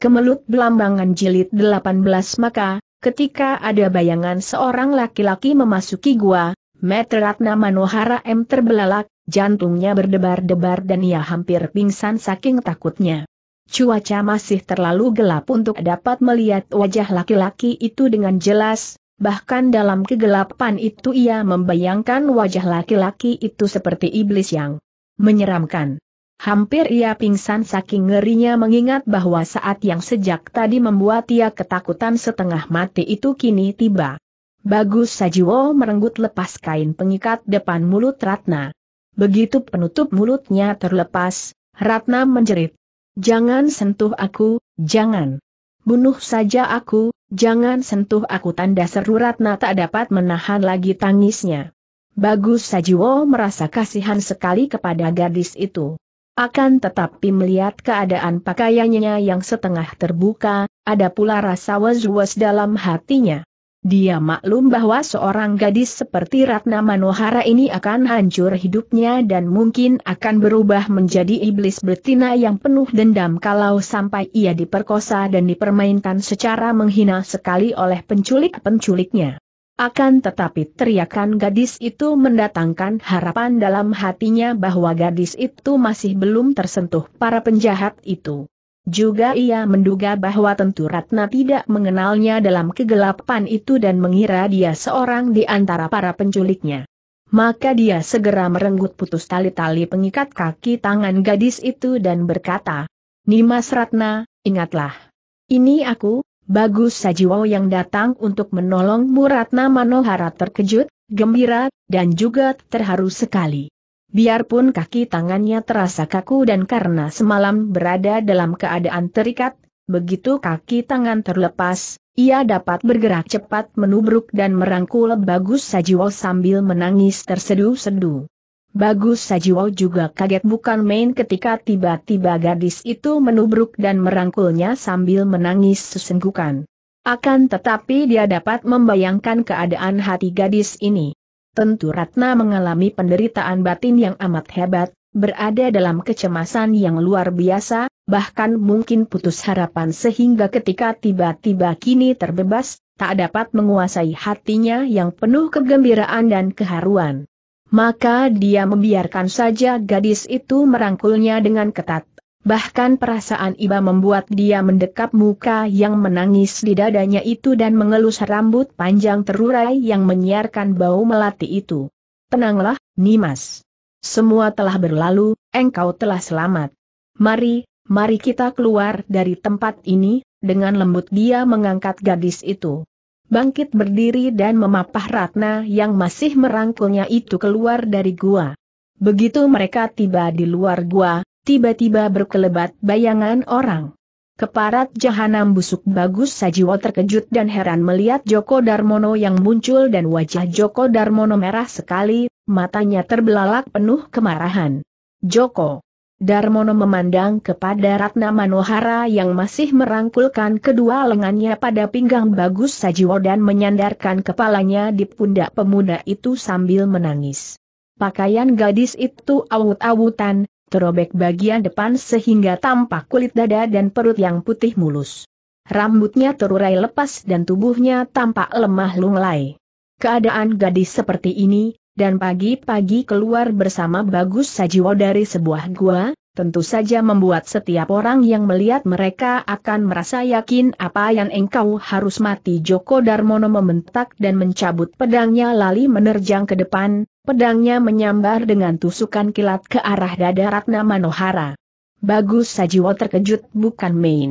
Kemelut Belambangan Jilid 18 Maka, ketika ada bayangan seorang laki-laki memasuki gua, Metratna Manohara M terbelalak, jantungnya berdebar-debar dan ia hampir pingsan saking takutnya. Cuaca masih terlalu gelap untuk dapat melihat wajah laki-laki itu dengan jelas, bahkan dalam kegelapan itu ia membayangkan wajah laki-laki itu seperti iblis yang menyeramkan. Hampir ia pingsan saking ngerinya mengingat bahwa saat yang sejak tadi membuat ia ketakutan setengah mati itu kini tiba. Bagus Sajiwo merenggut lepas kain pengikat depan mulut Ratna. Begitu penutup mulutnya terlepas, Ratna menjerit. Jangan sentuh aku, jangan. Bunuh saja aku, jangan sentuh aku tanda seru Ratna tak dapat menahan lagi tangisnya. Bagus Sajiwo merasa kasihan sekali kepada gadis itu. Akan tetapi melihat keadaan pakaiannya yang setengah terbuka, ada pula rasa was-was dalam hatinya. Dia maklum bahwa seorang gadis seperti Ratna Manohara ini akan hancur hidupnya dan mungkin akan berubah menjadi iblis betina yang penuh dendam kalau sampai ia diperkosa dan dipermainkan secara menghina sekali oleh penculik-penculiknya. Akan tetapi teriakan gadis itu mendatangkan harapan dalam hatinya bahwa gadis itu masih belum tersentuh para penjahat itu. Juga ia menduga bahwa tentu Ratna tidak mengenalnya dalam kegelapan itu dan mengira dia seorang di antara para penculiknya. Maka dia segera merenggut putus tali-tali pengikat kaki tangan gadis itu dan berkata, Nimas Ratna, ingatlah. Ini aku, Bagus Sajiwo yang datang untuk menolong Muratna Manohara terkejut, gembira, dan juga terharu sekali. Biarpun kaki tangannya terasa kaku dan karena semalam berada dalam keadaan terikat, begitu kaki tangan terlepas, ia dapat bergerak cepat menubruk dan merangkul Bagus Sajiwo sambil menangis terseduh-seduh. Bagus Sajiwo juga kaget bukan main ketika tiba-tiba gadis itu menubruk dan merangkulnya sambil menangis sesenggukan. Akan tetapi dia dapat membayangkan keadaan hati gadis ini. Tentu Ratna mengalami penderitaan batin yang amat hebat, berada dalam kecemasan yang luar biasa, bahkan mungkin putus harapan sehingga ketika tiba-tiba kini terbebas, tak dapat menguasai hatinya yang penuh kegembiraan dan keharuan maka dia membiarkan saja gadis itu merangkulnya dengan ketat. Bahkan perasaan iba membuat dia mendekap muka yang menangis di dadanya itu dan mengelus rambut panjang terurai yang menyiarkan bau melati itu. Tenanglah, Nimas. Semua telah berlalu, engkau telah selamat. Mari, mari kita keluar dari tempat ini, dengan lembut dia mengangkat gadis itu bangkit berdiri dan memapah Ratna yang masih merangkulnya itu keluar dari gua. Begitu mereka tiba di luar gua, tiba-tiba berkelebat bayangan orang. Keparat jahanam busuk bagus Sajiwo terkejut dan heran melihat Joko Darmono yang muncul dan wajah Joko Darmono merah sekali, matanya terbelalak penuh kemarahan. Joko! Darmono memandang kepada Ratna Manohara yang masih merangkulkan kedua lengannya pada pinggang Bagus Sajiwo dan menyandarkan kepalanya di pundak pemuda itu sambil menangis. Pakaian gadis itu awut-awutan, terobek bagian depan sehingga tampak kulit dada dan perut yang putih mulus. Rambutnya terurai lepas dan tubuhnya tampak lemah lunglai. Keadaan gadis seperti ini, dan pagi-pagi keluar bersama Bagus Sajiwo dari sebuah gua, tentu saja membuat setiap orang yang melihat mereka akan merasa yakin apa yang engkau harus mati Joko Darmono membentak dan mencabut pedangnya lali menerjang ke depan, pedangnya menyambar dengan tusukan kilat ke arah dada Ratna Manohara. Bagus Sajiwo terkejut bukan main.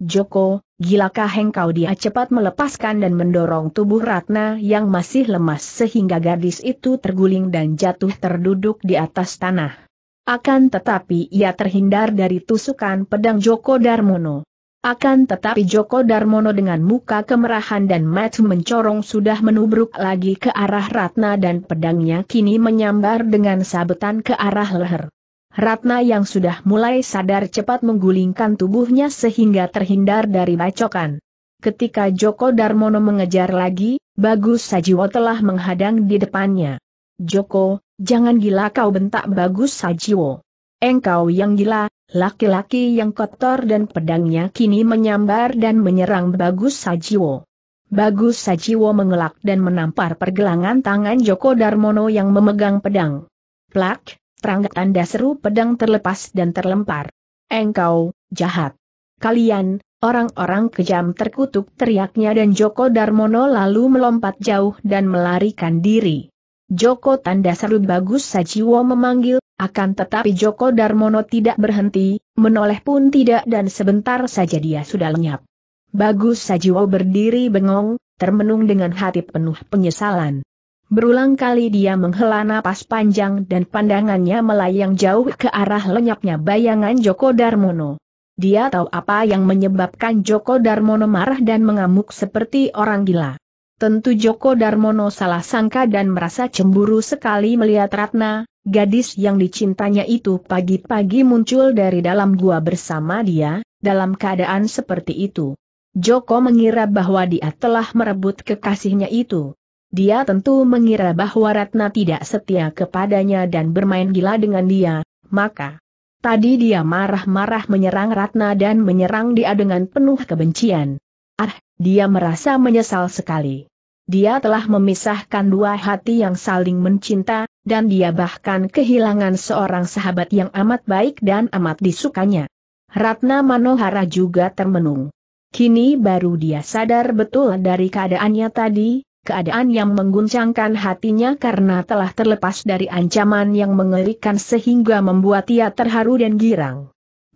Joko, Gilakah engkau dia cepat melepaskan dan mendorong tubuh Ratna yang masih lemas sehingga gadis itu terguling dan jatuh terduduk di atas tanah. Akan tetapi ia terhindar dari tusukan pedang Joko Darmono. Akan tetapi Joko Darmono dengan muka kemerahan dan mat mencorong sudah menubruk lagi ke arah Ratna dan pedangnya kini menyambar dengan sabetan ke arah leher. Ratna yang sudah mulai sadar cepat menggulingkan tubuhnya sehingga terhindar dari bacokan. Ketika Joko Darmono mengejar lagi, Bagus Sajiwo telah menghadang di depannya. Joko, jangan gila kau bentak Bagus Sajiwo. Engkau yang gila, laki-laki yang kotor dan pedangnya kini menyambar dan menyerang Bagus Sajiwo. Bagus Sajiwo mengelak dan menampar pergelangan tangan Joko Darmono yang memegang pedang. Plak, Tanda Seru pedang terlepas dan terlempar. Engkau, jahat. Kalian, orang-orang kejam terkutuk teriaknya dan Joko Darmono lalu melompat jauh dan melarikan diri. Joko Tanda seru Bagus Sajiwo memanggil, akan tetapi Joko Darmono tidak berhenti, menoleh pun tidak dan sebentar saja dia sudah lenyap. Bagus Sajiwo berdiri bengong, termenung dengan hati penuh penyesalan. Berulang kali dia menghela napas panjang dan pandangannya melayang jauh ke arah lenyapnya bayangan Joko Darmono. Dia tahu apa yang menyebabkan Joko Darmono marah dan mengamuk seperti orang gila. Tentu Joko Darmono salah sangka dan merasa cemburu sekali melihat Ratna, gadis yang dicintanya itu pagi-pagi muncul dari dalam gua bersama dia, dalam keadaan seperti itu. Joko mengira bahwa dia telah merebut kekasihnya itu. Dia tentu mengira bahwa Ratna tidak setia kepadanya dan bermain gila dengan dia, maka tadi dia marah-marah menyerang Ratna dan menyerang dia dengan penuh kebencian. Ah, dia merasa menyesal sekali. Dia telah memisahkan dua hati yang saling mencinta, dan dia bahkan kehilangan seorang sahabat yang amat baik dan amat disukanya. Ratna Manohara juga termenung. Kini baru dia sadar betul dari keadaannya tadi, keadaan yang mengguncangkan hatinya karena telah terlepas dari ancaman yang mengerikan sehingga membuat ia terharu dan girang.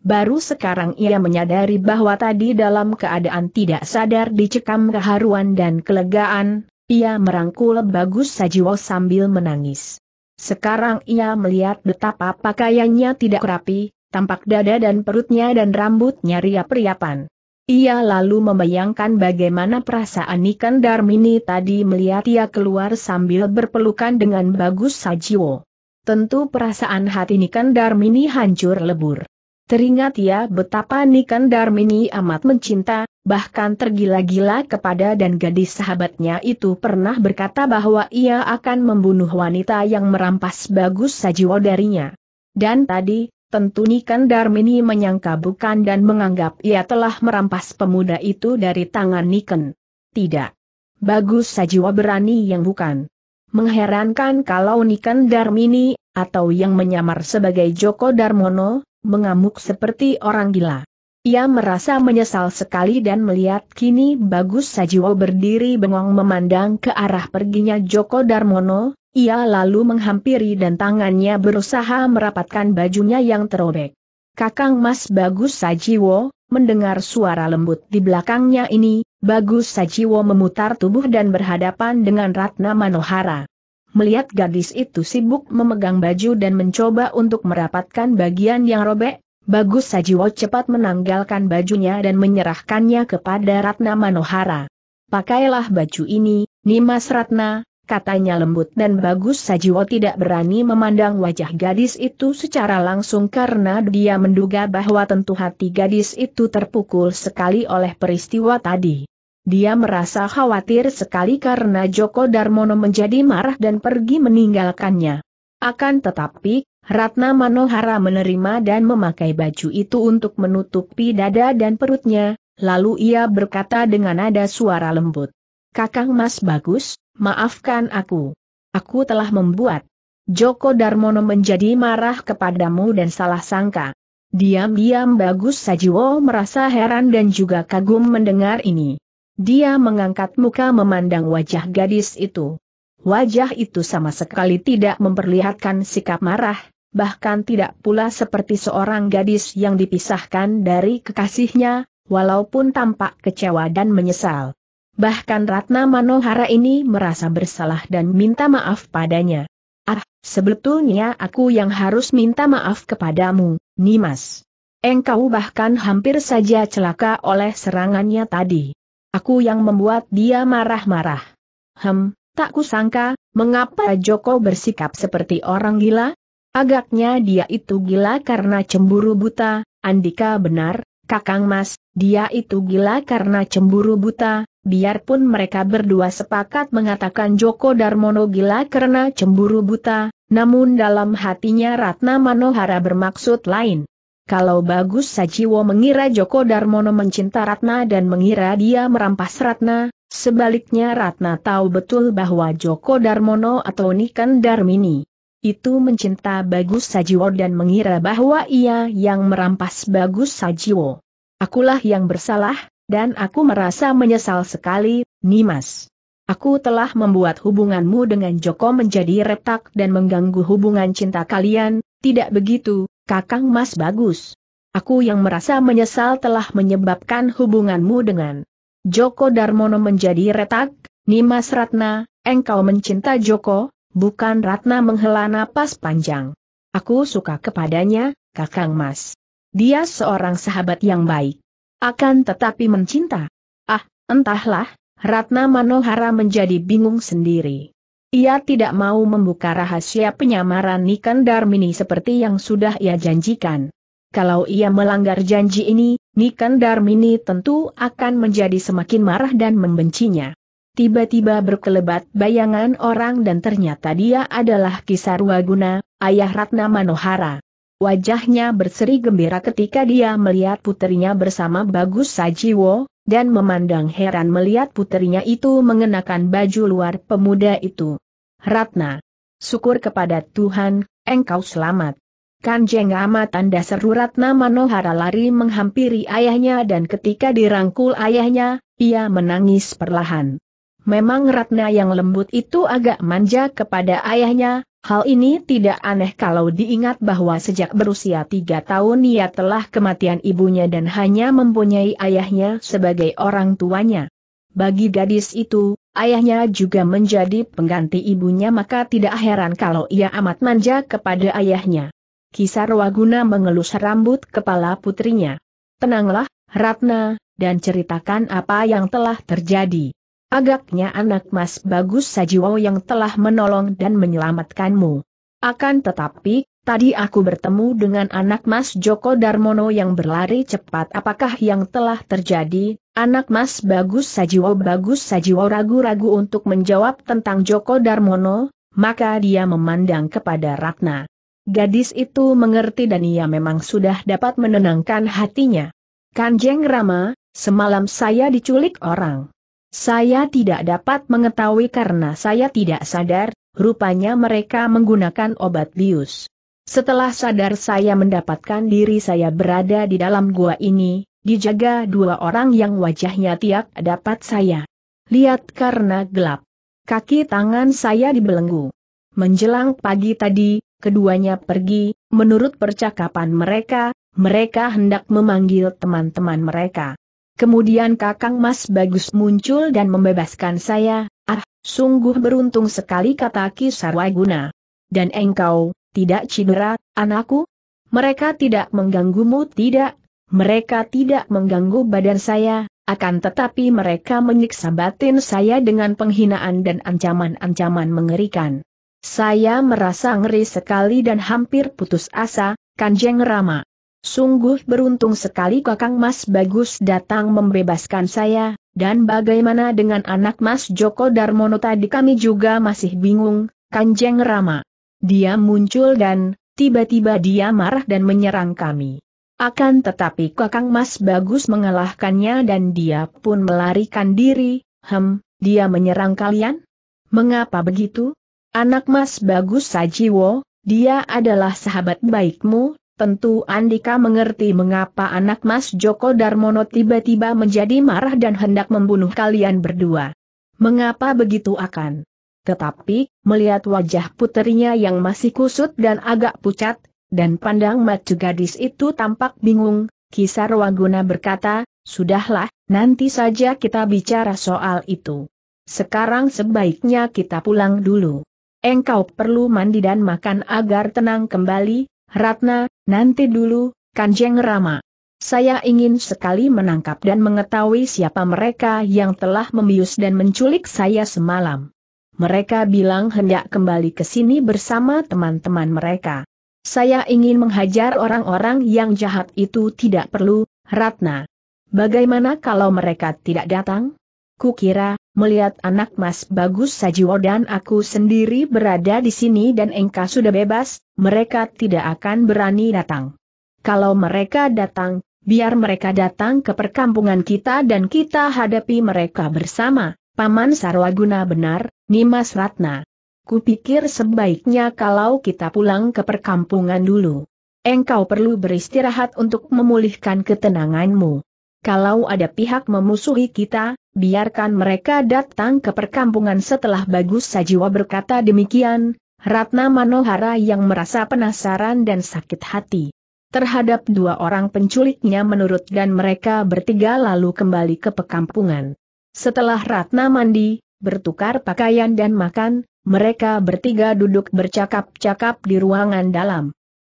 Baru sekarang ia menyadari bahwa tadi dalam keadaan tidak sadar dicekam keharuan dan kelegaan, ia merangkul Bagus Sajiwo sambil menangis. Sekarang ia melihat betapa pakaiannya tidak rapi, tampak dada dan perutnya dan rambutnya riap-riapan. Ia lalu membayangkan bagaimana perasaan Ikan Darmini tadi melihat ia keluar sambil berpelukan dengan Bagus Sajiwo. Tentu perasaan hati Nikan Darmini hancur lebur. Teringat ia ya betapa Nikan Darmini amat mencinta, bahkan tergila-gila kepada dan gadis sahabatnya itu pernah berkata bahwa ia akan membunuh wanita yang merampas Bagus Sajiwo darinya. Dan tadi, Tentu Nikan Darmini menyangka bukan dan menganggap ia telah merampas pemuda itu dari tangan Niken. Tidak. Bagus sajiwa berani yang bukan. Mengherankan kalau Niken Darmini, atau yang menyamar sebagai Joko Darmono, mengamuk seperti orang gila. Ia merasa menyesal sekali dan melihat kini Bagus sajiwa berdiri bengong memandang ke arah perginya Joko Darmono, ia lalu menghampiri dan tangannya berusaha merapatkan bajunya yang terobek. Kakang Mas Bagus Sajiwo, mendengar suara lembut di belakangnya ini, Bagus Sajiwo memutar tubuh dan berhadapan dengan Ratna Manohara. Melihat gadis itu sibuk memegang baju dan mencoba untuk merapatkan bagian yang robek, Bagus Sajiwo cepat menanggalkan bajunya dan menyerahkannya kepada Ratna Manohara. Pakailah baju ini, Nimas Ratna, katanya lembut dan bagus Sajiwo tidak berani memandang wajah gadis itu secara langsung karena dia menduga bahwa tentu hati gadis itu terpukul sekali oleh peristiwa tadi. Dia merasa khawatir sekali karena Joko Darmono menjadi marah dan pergi meninggalkannya. Akan tetapi, Ratna Manohara menerima dan memakai baju itu untuk menutupi dada dan perutnya, lalu ia berkata dengan nada suara lembut. Kakang Mas Bagus, Maafkan aku. Aku telah membuat Joko Darmono menjadi marah kepadamu dan salah sangka. Diam-diam Bagus Sajiwo merasa heran dan juga kagum mendengar ini. Dia mengangkat muka memandang wajah gadis itu. Wajah itu sama sekali tidak memperlihatkan sikap marah, bahkan tidak pula seperti seorang gadis yang dipisahkan dari kekasihnya, walaupun tampak kecewa dan menyesal. Bahkan Ratna Manohara ini merasa bersalah dan minta maaf padanya. Ah, sebetulnya aku yang harus minta maaf kepadamu, Nimas. Engkau bahkan hampir saja celaka oleh serangannya tadi. Aku yang membuat dia marah-marah. Hem, tak kusangka, mengapa Joko bersikap seperti orang gila? Agaknya dia itu gila karena cemburu buta, Andika benar, Kakang Mas, dia itu gila karena cemburu buta, biarpun mereka berdua sepakat mengatakan Joko Darmono gila karena cemburu buta, namun dalam hatinya Ratna Manohara bermaksud lain. Kalau bagus Sajiwo mengira Joko Darmono mencinta Ratna dan mengira dia merampas Ratna, sebaliknya Ratna tahu betul bahwa Joko Darmono atau Niken Darmini itu mencinta Bagus Sajiwo dan mengira bahwa ia yang merampas Bagus Sajiwo. Akulah yang bersalah, dan aku merasa menyesal sekali, Nimas. Aku telah membuat hubunganmu dengan Joko menjadi retak dan mengganggu hubungan cinta kalian, tidak begitu, Kakang Mas Bagus. Aku yang merasa menyesal telah menyebabkan hubunganmu dengan Joko Darmono menjadi retak, Nimas Ratna, engkau mencinta Joko, Bukan Ratna menghela napas panjang. Aku suka kepadanya, Kakang Mas. Dia seorang sahabat yang baik. Akan tetapi mencinta. Ah, entahlah, Ratna Manohara menjadi bingung sendiri. Ia tidak mau membuka rahasia penyamaran Nikan Darmini seperti yang sudah ia janjikan. Kalau ia melanggar janji ini, Nikan Darmini tentu akan menjadi semakin marah dan membencinya. Tiba-tiba berkelebat bayangan orang dan ternyata dia adalah Kisar Waguna, ayah Ratna Manohara. Wajahnya berseri gembira ketika dia melihat putrinya bersama Bagus Sajiwo, dan memandang heran melihat putrinya itu mengenakan baju luar pemuda itu. Ratna, syukur kepada Tuhan, engkau selamat. Kanjeng amat tanda seru Ratna Manohara lari menghampiri ayahnya dan ketika dirangkul ayahnya, ia menangis perlahan. Memang Ratna yang lembut itu agak manja kepada ayahnya, hal ini tidak aneh kalau diingat bahwa sejak berusia tiga tahun ia telah kematian ibunya dan hanya mempunyai ayahnya sebagai orang tuanya. Bagi gadis itu, ayahnya juga menjadi pengganti ibunya maka tidak heran kalau ia amat manja kepada ayahnya. Kisar Waguna mengelus rambut kepala putrinya. Tenanglah, Ratna, dan ceritakan apa yang telah terjadi. Agaknya anak mas bagus Sajiwo yang telah menolong dan menyelamatkanmu. Akan tetapi, tadi aku bertemu dengan anak mas Joko Darmono yang berlari cepat. Apakah yang telah terjadi? Anak mas bagus Sajiwo bagus Sajiwo ragu-ragu untuk menjawab tentang Joko Darmono, maka dia memandang kepada Ratna. Gadis itu mengerti dan ia memang sudah dapat menenangkan hatinya. Kanjeng Rama, semalam saya diculik orang. Saya tidak dapat mengetahui karena saya tidak sadar, rupanya mereka menggunakan obat bius. Setelah sadar saya mendapatkan diri saya berada di dalam gua ini, dijaga dua orang yang wajahnya tiap dapat saya. Lihat karena gelap. Kaki tangan saya dibelenggu. Menjelang pagi tadi, keduanya pergi, menurut percakapan mereka, mereka hendak memanggil teman-teman mereka. Kemudian Kakang Mas Bagus muncul dan membebaskan saya, ah, sungguh beruntung sekali kata Kisarwaguna. Dan engkau, tidak cedera, anakku? Mereka tidak mengganggumu tidak, mereka tidak mengganggu badan saya, akan tetapi mereka menyiksa batin saya dengan penghinaan dan ancaman-ancaman mengerikan. Saya merasa ngeri sekali dan hampir putus asa, Kanjeng Rama. Sungguh beruntung sekali Kakang Mas Bagus datang membebaskan saya, dan bagaimana dengan anak Mas Joko Darmono tadi kami juga masih bingung, Kanjeng Rama. Dia muncul dan, tiba-tiba dia marah dan menyerang kami. Akan tetapi Kakang Mas Bagus mengalahkannya dan dia pun melarikan diri, hem, dia menyerang kalian? Mengapa begitu? Anak Mas Bagus Sajiwo, dia adalah sahabat baikmu, Tentu Andika mengerti mengapa anak Mas Joko Darmono tiba-tiba menjadi marah dan hendak membunuh kalian berdua. Mengapa begitu akan? Tetapi, melihat wajah putrinya yang masih kusut dan agak pucat, dan pandang mata gadis itu tampak bingung, Kisar Waguna berkata, Sudahlah, nanti saja kita bicara soal itu. Sekarang sebaiknya kita pulang dulu. Engkau perlu mandi dan makan agar tenang kembali, Ratna, Nanti dulu, Kanjeng Rama. Saya ingin sekali menangkap dan mengetahui siapa mereka yang telah membius dan menculik saya semalam. Mereka bilang hendak kembali ke sini bersama teman-teman mereka. Saya ingin menghajar orang-orang yang jahat itu tidak perlu, Ratna. Bagaimana kalau mereka tidak datang? Kukira, melihat anak mas bagus Sajiwo dan aku sendiri berada di sini dan engkau sudah bebas, mereka tidak akan berani datang. Kalau mereka datang, biar mereka datang ke perkampungan kita dan kita hadapi mereka bersama, Paman Sarwaguna benar, Nimas Ratna. Kupikir sebaiknya kalau kita pulang ke perkampungan dulu. Engkau perlu beristirahat untuk memulihkan ketenanganmu. Kalau ada pihak memusuhi kita, biarkan mereka datang ke perkampungan setelah Bagus Sajiwa berkata demikian, Ratna Manohara yang merasa penasaran dan sakit hati terhadap dua orang penculiknya menurut dan mereka bertiga lalu kembali ke perkampungan. Setelah Ratna mandi, bertukar pakaian dan makan, mereka bertiga duduk bercakap-cakap di ruangan dalam.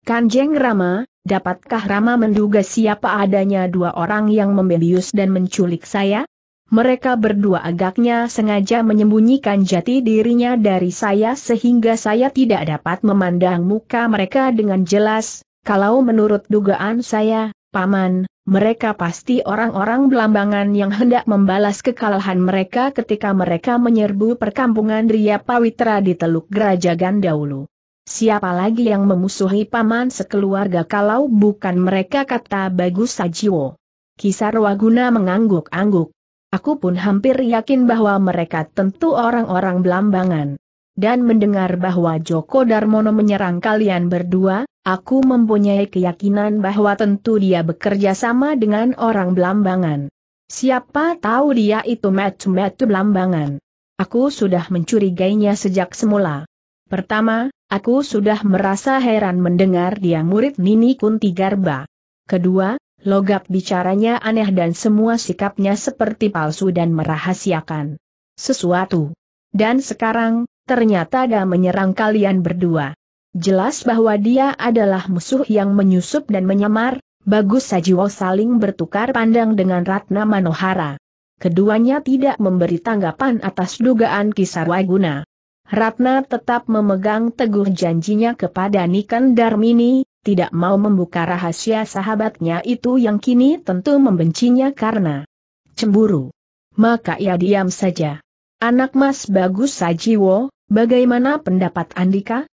Kanjeng Rama, dapatkah Rama menduga siapa adanya dua orang yang membelius dan menculik saya? Mereka berdua agaknya sengaja menyembunyikan jati dirinya dari saya sehingga saya tidak dapat memandang muka mereka dengan jelas, kalau menurut dugaan saya, Paman, mereka pasti orang-orang belambangan yang hendak membalas kekalahan mereka ketika mereka menyerbu perkampungan Ria Pawitra di Teluk Gerajagan dahulu. Siapa lagi yang memusuhi paman sekeluarga kalau bukan mereka kata Bagus Sajiwo. Kisar Waguna mengangguk-angguk. Aku pun hampir yakin bahwa mereka tentu orang-orang belambangan. Dan mendengar bahwa Joko Darmono menyerang kalian berdua, aku mempunyai keyakinan bahwa tentu dia bekerja sama dengan orang belambangan. Siapa tahu dia itu metu-metu belambangan. Aku sudah mencurigainya sejak semula. Pertama, aku sudah merasa heran mendengar dia murid Nini Kunti Garba. Kedua, logap bicaranya aneh dan semua sikapnya seperti palsu dan merahasiakan sesuatu. Dan sekarang, ternyata dia menyerang kalian berdua. Jelas bahwa dia adalah musuh yang menyusup dan menyamar, Bagus Sajiwo saling bertukar pandang dengan Ratna Manohara. Keduanya tidak memberi tanggapan atas dugaan Kisarwaguna. Ratna tetap memegang teguh janjinya kepada Nikan Darmini, tidak mau membuka rahasia sahabatnya itu yang kini tentu membencinya karena cemburu. Maka ia diam saja. Anak Mas Bagus Sajiwo, bagaimana pendapat Andika?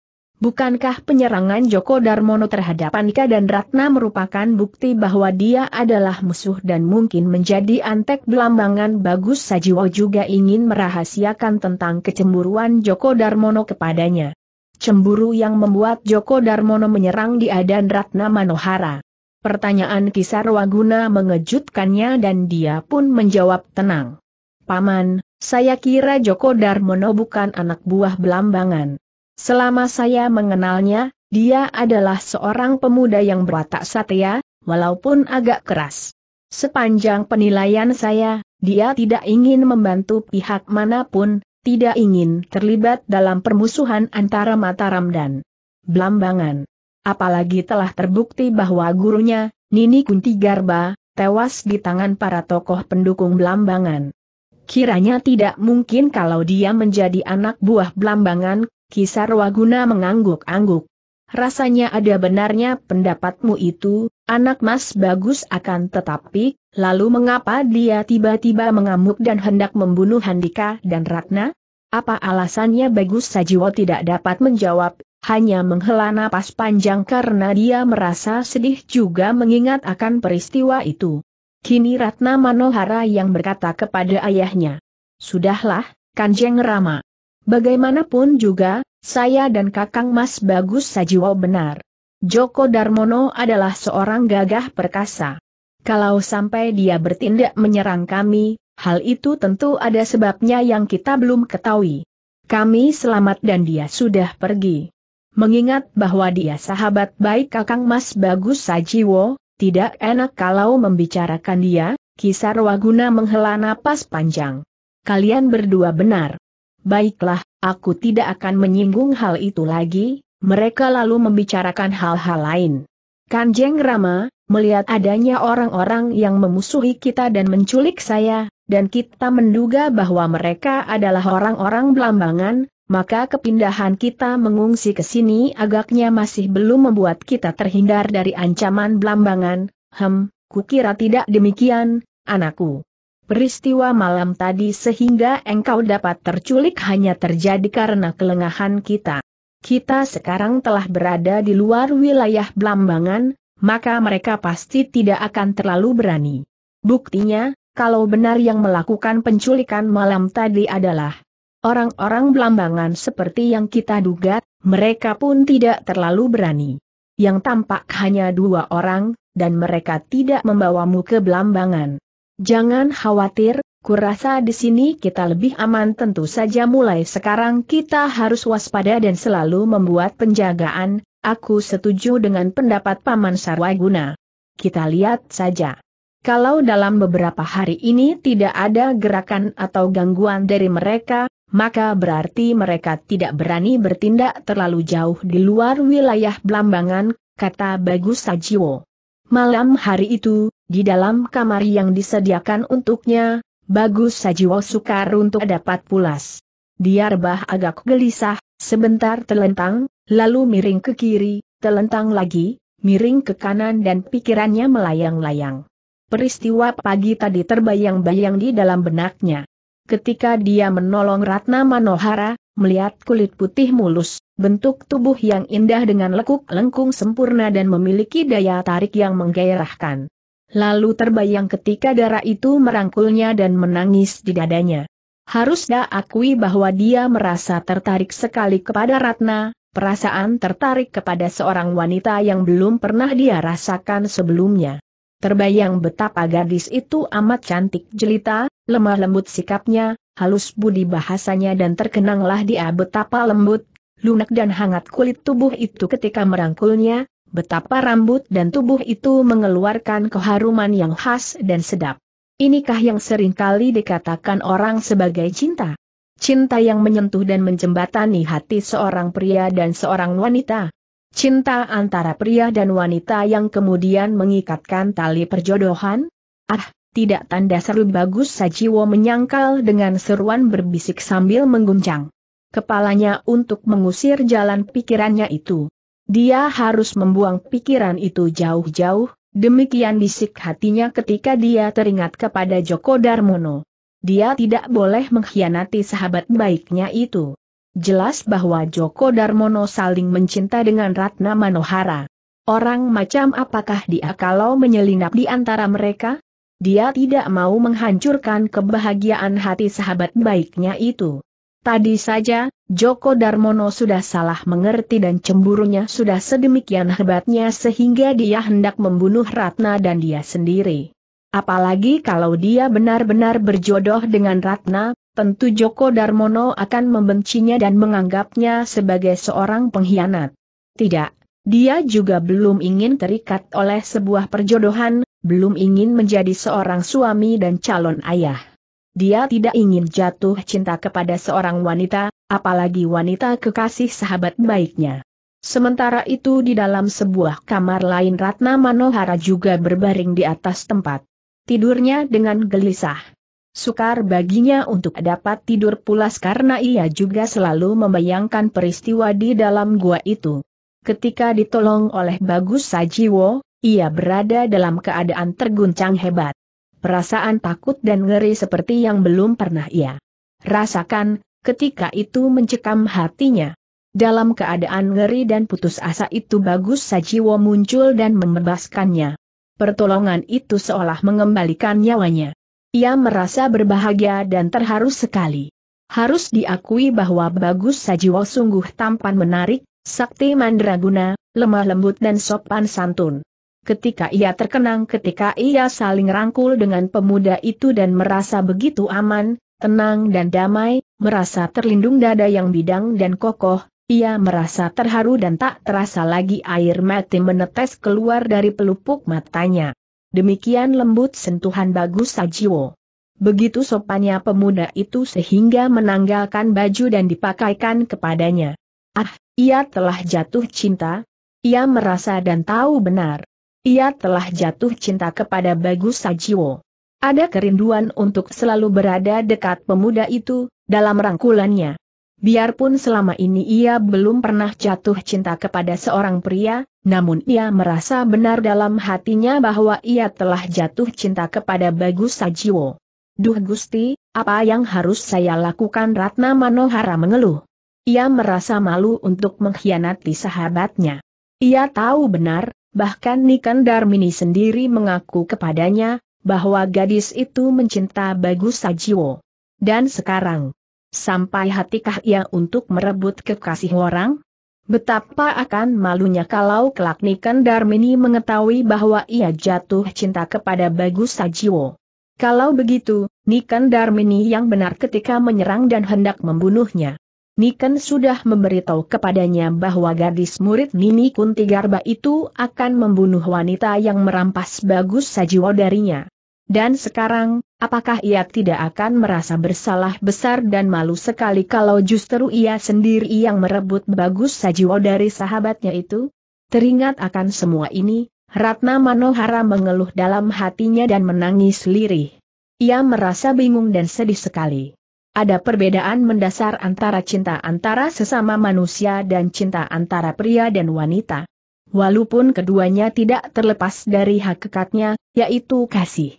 Bukankah penyerangan Joko Darmono terhadap Anika dan Ratna merupakan bukti bahwa dia adalah musuh dan mungkin menjadi antek belambangan bagus Sajiwo juga ingin merahasiakan tentang kecemburuan Joko Darmono kepadanya. Cemburu yang membuat Joko Darmono menyerang dia dan Ratna Manohara. Pertanyaan kisar Waguna mengejutkannya dan dia pun menjawab tenang. Paman, saya kira Joko Darmono bukan anak buah belambangan selama saya mengenalnya, dia adalah seorang pemuda yang berwatak satya, walaupun agak keras. Sepanjang penilaian saya, dia tidak ingin membantu pihak manapun, tidak ingin terlibat dalam permusuhan antara Mataram dan Blambangan. Apalagi telah terbukti bahwa gurunya, Nini Kunti Garba, tewas di tangan para tokoh pendukung Blambangan. Kiranya tidak mungkin kalau dia menjadi anak buah Blambangan, Kisar Waguna mengangguk-angguk. Rasanya ada benarnya pendapatmu itu, anak mas bagus akan tetapi, lalu mengapa dia tiba-tiba mengamuk dan hendak membunuh Handika dan Ratna? Apa alasannya Bagus Sajiwo tidak dapat menjawab, hanya menghela napas panjang karena dia merasa sedih juga mengingat akan peristiwa itu. Kini Ratna Manohara yang berkata kepada ayahnya, Sudahlah, Kanjeng Rama. Bagaimanapun juga, saya dan Kakang Mas Bagus Sajiwo benar. Joko Darmono adalah seorang gagah perkasa. Kalau sampai dia bertindak menyerang kami, hal itu tentu ada sebabnya yang kita belum ketahui. Kami selamat dan dia sudah pergi. Mengingat bahwa dia sahabat baik Kakang Mas Bagus Sajiwo, tidak enak kalau membicarakan dia, Kisar Waguna menghela napas panjang. Kalian berdua benar. Baiklah, aku tidak akan menyinggung hal itu lagi, mereka lalu membicarakan hal-hal lain. Kanjeng Rama, melihat adanya orang-orang yang memusuhi kita dan menculik saya, dan kita menduga bahwa mereka adalah orang-orang belambangan, maka kepindahan kita mengungsi ke sini agaknya masih belum membuat kita terhindar dari ancaman belambangan, hem, kukira tidak demikian, anakku. Peristiwa malam tadi sehingga engkau dapat terculik hanya terjadi karena kelengahan kita. Kita sekarang telah berada di luar wilayah Blambangan, maka mereka pasti tidak akan terlalu berani. Buktinya, kalau benar yang melakukan penculikan malam tadi adalah orang-orang Blambangan seperti yang kita duga, mereka pun tidak terlalu berani. Yang tampak hanya dua orang, dan mereka tidak membawamu ke Blambangan. Jangan khawatir, kurasa di sini kita lebih aman tentu saja mulai sekarang kita harus waspada dan selalu membuat penjagaan, aku setuju dengan pendapat Paman Sarwaguna. Kita lihat saja. Kalau dalam beberapa hari ini tidak ada gerakan atau gangguan dari mereka, maka berarti mereka tidak berani bertindak terlalu jauh di luar wilayah Blambangan, kata Bagus Sajiwo. Malam hari itu, di dalam kamar yang disediakan untuknya, bagus Sajiwo sukar untuk dapat pulas. Dia rebah agak gelisah, sebentar telentang, lalu miring ke kiri, telentang lagi, miring ke kanan dan pikirannya melayang-layang. Peristiwa pagi tadi terbayang-bayang di dalam benaknya. Ketika dia menolong Ratna Manohara, melihat kulit putih mulus, bentuk tubuh yang indah dengan lekuk lengkung sempurna dan memiliki daya tarik yang menggairahkan. Lalu terbayang ketika darah itu merangkulnya dan menangis di dadanya. Harus dah akui bahwa dia merasa tertarik sekali kepada Ratna, perasaan tertarik kepada seorang wanita yang belum pernah dia rasakan sebelumnya. Terbayang betapa gadis itu amat cantik jelita, lemah lembut sikapnya, halus budi bahasanya dan terkenanglah dia betapa lembut, lunak dan hangat kulit tubuh itu ketika merangkulnya, Betapa rambut dan tubuh itu mengeluarkan keharuman yang khas dan sedap. Inikah yang seringkali dikatakan orang sebagai cinta? Cinta yang menyentuh dan menjembatani hati seorang pria dan seorang wanita. Cinta antara pria dan wanita yang kemudian mengikatkan tali perjodohan? Ah, tidak tanda seru bagus Sajiwo menyangkal dengan seruan berbisik sambil mengguncang kepalanya untuk mengusir jalan pikirannya itu. Dia harus membuang pikiran itu jauh-jauh, demikian bisik hatinya ketika dia teringat kepada Joko Darmono. Dia tidak boleh mengkhianati sahabat baiknya itu. Jelas bahwa Joko Darmono saling mencinta dengan Ratna Manohara. Orang macam apakah dia kalau menyelinap di antara mereka? Dia tidak mau menghancurkan kebahagiaan hati sahabat baiknya itu. Tadi saja, Joko Darmono sudah salah mengerti dan cemburunya sudah sedemikian hebatnya sehingga dia hendak membunuh Ratna dan dia sendiri. Apalagi kalau dia benar-benar berjodoh dengan Ratna, tentu Joko Darmono akan membencinya dan menganggapnya sebagai seorang pengkhianat. Tidak, dia juga belum ingin terikat oleh sebuah perjodohan, belum ingin menjadi seorang suami dan calon ayah. Dia tidak ingin jatuh cinta kepada seorang wanita, apalagi wanita kekasih sahabat baiknya. Sementara itu di dalam sebuah kamar lain Ratna Manohara juga berbaring di atas tempat. Tidurnya dengan gelisah. Sukar baginya untuk dapat tidur pulas karena ia juga selalu membayangkan peristiwa di dalam gua itu. Ketika ditolong oleh Bagus Sajiwo, ia berada dalam keadaan terguncang hebat perasaan takut dan ngeri seperti yang belum pernah ia rasakan, ketika itu mencekam hatinya. Dalam keadaan ngeri dan putus asa itu bagus Sajiwo muncul dan membebaskannya. Pertolongan itu seolah mengembalikan nyawanya. Ia merasa berbahagia dan terharu sekali. Harus diakui bahwa Bagus Sajiwo sungguh tampan menarik, sakti mandraguna, lemah lembut dan sopan santun. Ketika ia terkenang ketika ia saling rangkul dengan pemuda itu dan merasa begitu aman, tenang dan damai, merasa terlindung dada yang bidang dan kokoh, ia merasa terharu dan tak terasa lagi air mati menetes keluar dari pelupuk matanya. Demikian lembut sentuhan bagus Sajiwo. Begitu sopannya pemuda itu sehingga menanggalkan baju dan dipakaikan kepadanya. Ah, ia telah jatuh cinta. Ia merasa dan tahu benar. Ia telah jatuh cinta kepada Bagus Sajiwo. Ada kerinduan untuk selalu berada dekat pemuda itu, dalam rangkulannya. Biarpun selama ini ia belum pernah jatuh cinta kepada seorang pria, namun ia merasa benar dalam hatinya bahwa ia telah jatuh cinta kepada Bagus Sajiwo. Duh Gusti, apa yang harus saya lakukan Ratna Manohara mengeluh. Ia merasa malu untuk mengkhianati sahabatnya. Ia tahu benar, bahkan Niken Darmini sendiri mengaku kepadanya, bahwa gadis itu mencinta Bagus Sajiwo. Dan sekarang, sampai hatikah ia untuk merebut kekasih orang? Betapa akan malunya kalau kelak Niken Darmini mengetahui bahwa ia jatuh cinta kepada Bagus Sajiwo. Kalau begitu, Niken Darmini yang benar ketika menyerang dan hendak membunuhnya. Niken sudah memberitahu kepadanya bahwa gadis murid Nini Kunti Garba itu akan membunuh wanita yang merampas bagus sajiwa darinya. Dan sekarang, apakah ia tidak akan merasa bersalah besar dan malu sekali kalau justru ia sendiri yang merebut bagus sajiwa dari sahabatnya itu? Teringat akan semua ini, Ratna Manohara mengeluh dalam hatinya dan menangis lirih. Ia merasa bingung dan sedih sekali. Ada perbedaan mendasar antara cinta antara sesama manusia dan cinta antara pria dan wanita. Walaupun keduanya tidak terlepas dari hakikatnya, yaitu kasih.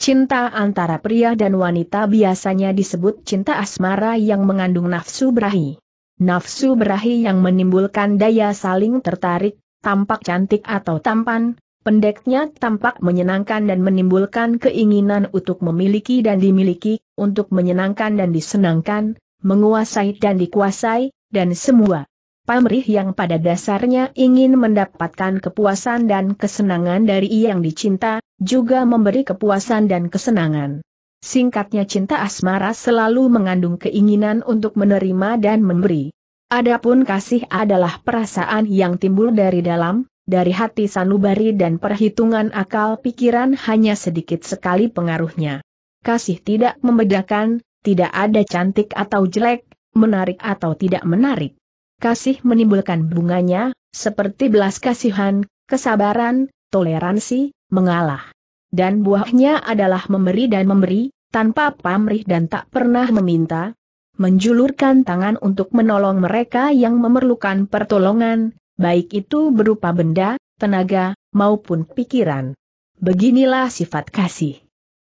Cinta antara pria dan wanita biasanya disebut cinta asmara yang mengandung nafsu berahi. Nafsu berahi yang menimbulkan daya saling tertarik, tampak cantik atau tampan, Pendeknya tampak menyenangkan dan menimbulkan keinginan untuk memiliki dan dimiliki, untuk menyenangkan dan disenangkan, menguasai dan dikuasai, dan semua. Pamrih yang pada dasarnya ingin mendapatkan kepuasan dan kesenangan dari yang dicinta, juga memberi kepuasan dan kesenangan. Singkatnya cinta asmara selalu mengandung keinginan untuk menerima dan memberi. Adapun kasih adalah perasaan yang timbul dari dalam, dari hati sanubari dan perhitungan akal pikiran hanya sedikit sekali pengaruhnya. Kasih tidak membedakan, tidak ada cantik atau jelek, menarik atau tidak menarik. Kasih menimbulkan bunganya, seperti belas kasihan, kesabaran, toleransi, mengalah. Dan buahnya adalah memberi dan memberi, tanpa pamrih dan tak pernah meminta, menjulurkan tangan untuk menolong mereka yang memerlukan pertolongan, baik itu berupa benda, tenaga, maupun pikiran. Beginilah sifat kasih.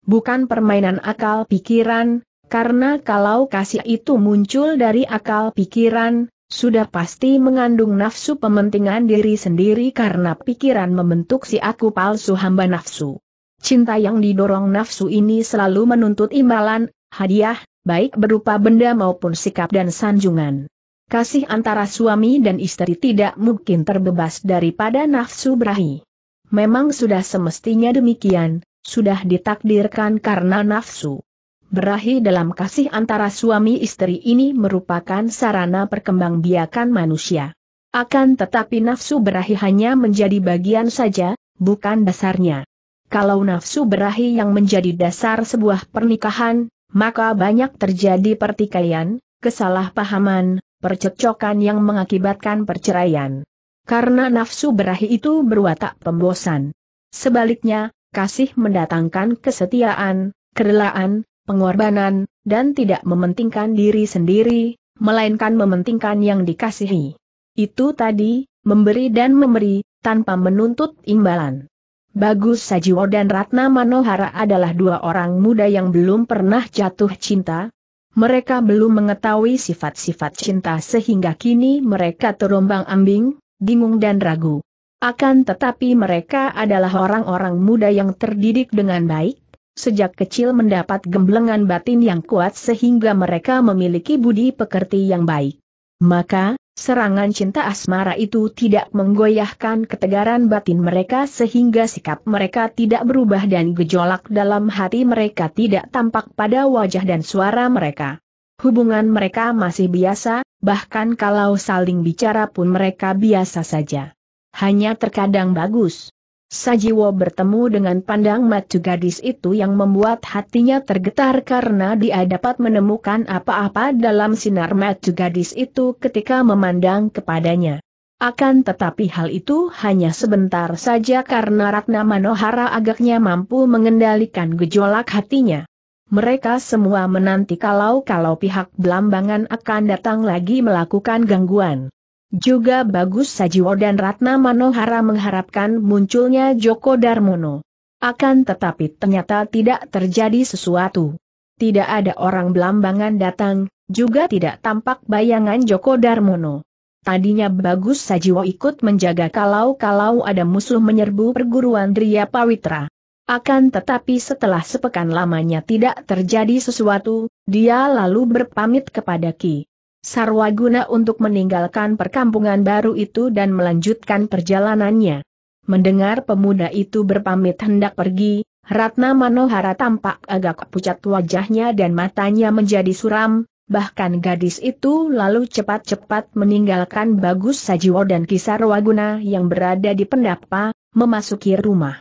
Bukan permainan akal pikiran, karena kalau kasih itu muncul dari akal pikiran, sudah pasti mengandung nafsu pementingan diri sendiri karena pikiran membentuk si aku palsu hamba nafsu. Cinta yang didorong nafsu ini selalu menuntut imbalan, hadiah, baik berupa benda maupun sikap dan sanjungan kasih antara suami dan istri tidak mungkin terbebas daripada nafsu berahi. Memang sudah semestinya demikian, sudah ditakdirkan karena nafsu. Berahi dalam kasih antara suami istri ini merupakan sarana perkembangbiakan manusia. Akan tetapi nafsu berahi hanya menjadi bagian saja, bukan dasarnya. Kalau nafsu berahi yang menjadi dasar sebuah pernikahan, maka banyak terjadi pertikaian, kesalahpahaman, Percecokan yang mengakibatkan perceraian. Karena nafsu berahi itu berwatak pembosan. Sebaliknya, kasih mendatangkan kesetiaan, kerelaan, pengorbanan, dan tidak mementingkan diri sendiri, melainkan mementingkan yang dikasihi. Itu tadi, memberi dan memberi, tanpa menuntut imbalan. Bagus Sajiwo dan Ratna Manohara adalah dua orang muda yang belum pernah jatuh cinta, mereka belum mengetahui sifat-sifat cinta sehingga kini mereka terombang ambing, bingung dan ragu. Akan tetapi mereka adalah orang-orang muda yang terdidik dengan baik, sejak kecil mendapat gemblengan batin yang kuat sehingga mereka memiliki budi pekerti yang baik. Maka, serangan cinta asmara itu tidak menggoyahkan ketegaran batin mereka sehingga sikap mereka tidak berubah dan gejolak dalam hati mereka tidak tampak pada wajah dan suara mereka. Hubungan mereka masih biasa, bahkan kalau saling bicara pun mereka biasa saja. Hanya terkadang bagus, Sajiwo bertemu dengan pandang matu gadis itu yang membuat hatinya tergetar karena dia dapat menemukan apa-apa dalam sinar matu gadis itu ketika memandang kepadanya. Akan tetapi hal itu hanya sebentar saja karena Ratna Manohara agaknya mampu mengendalikan gejolak hatinya. Mereka semua menanti kalau-kalau pihak Belambangan akan datang lagi melakukan gangguan. Juga bagus Sajiwo dan Ratna Manohara mengharapkan munculnya Joko Darmono. Akan tetapi ternyata tidak terjadi sesuatu. Tidak ada orang belambangan datang, juga tidak tampak bayangan Joko Darmono. Tadinya bagus Sajiwo ikut menjaga kalau-kalau ada musuh menyerbu perguruan Dria Pawitra. Akan tetapi setelah sepekan lamanya tidak terjadi sesuatu, dia lalu berpamit kepada Ki sarwaguna untuk meninggalkan perkampungan baru itu dan melanjutkan perjalanannya. Mendengar pemuda itu berpamit hendak pergi, Ratna Manohara tampak agak pucat wajahnya dan matanya menjadi suram, Bahkan gadis itu lalu cepat-cepat meninggalkan Bagus Sajiwo dan Kisarwaguna yang berada di pendapa, memasuki rumah.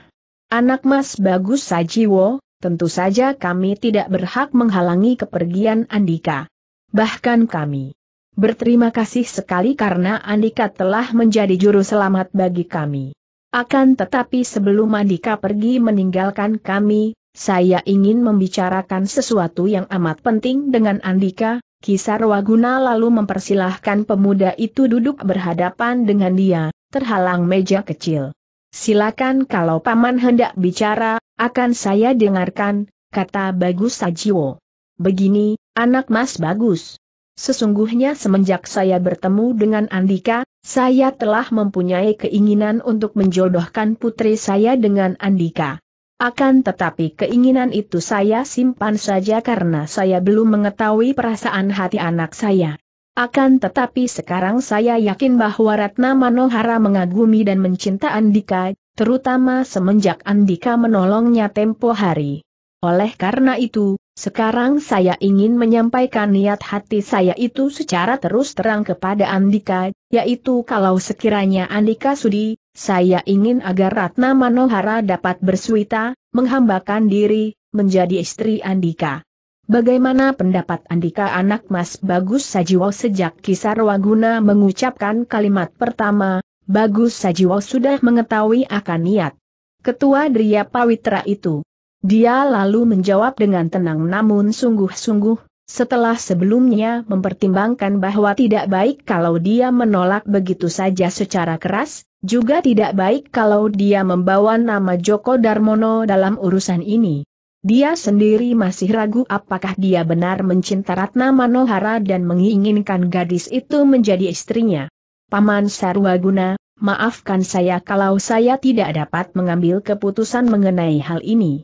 Anak mas Bagus Sajiwo, tentu saja kami tidak berhak menghalangi kepergian Andika bahkan kami. Berterima kasih sekali karena Andika telah menjadi juru selamat bagi kami. Akan tetapi sebelum Andika pergi meninggalkan kami, saya ingin membicarakan sesuatu yang amat penting dengan Andika, Kisar Waguna lalu mempersilahkan pemuda itu duduk berhadapan dengan dia, terhalang meja kecil. Silakan kalau paman hendak bicara, akan saya dengarkan, kata Bagus Sajiwo. Begini, anak mas bagus. Sesungguhnya semenjak saya bertemu dengan Andika, saya telah mempunyai keinginan untuk menjodohkan putri saya dengan Andika. Akan tetapi keinginan itu saya simpan saja karena saya belum mengetahui perasaan hati anak saya. Akan tetapi sekarang saya yakin bahwa Ratna Manohara mengagumi dan mencinta Andika, terutama semenjak Andika menolongnya tempo hari. Oleh karena itu, sekarang saya ingin menyampaikan niat hati saya itu secara terus terang kepada Andika, yaitu kalau sekiranya Andika sudi, saya ingin agar Ratna Manohara dapat bersuita, menghambakan diri, menjadi istri Andika. Bagaimana pendapat Andika anak Mas Bagus Sajiwo sejak kisar Waguna mengucapkan kalimat pertama, Bagus Sajiwo sudah mengetahui akan niat. Ketua Dria Pawitra itu. Dia lalu menjawab dengan tenang namun sungguh-sungguh, setelah sebelumnya mempertimbangkan bahwa tidak baik kalau dia menolak begitu saja secara keras, juga tidak baik kalau dia membawa nama Joko Darmono dalam urusan ini. Dia sendiri masih ragu apakah dia benar mencinta Ratna Manohara dan menginginkan gadis itu menjadi istrinya. Paman Sarwaguna, maafkan saya kalau saya tidak dapat mengambil keputusan mengenai hal ini.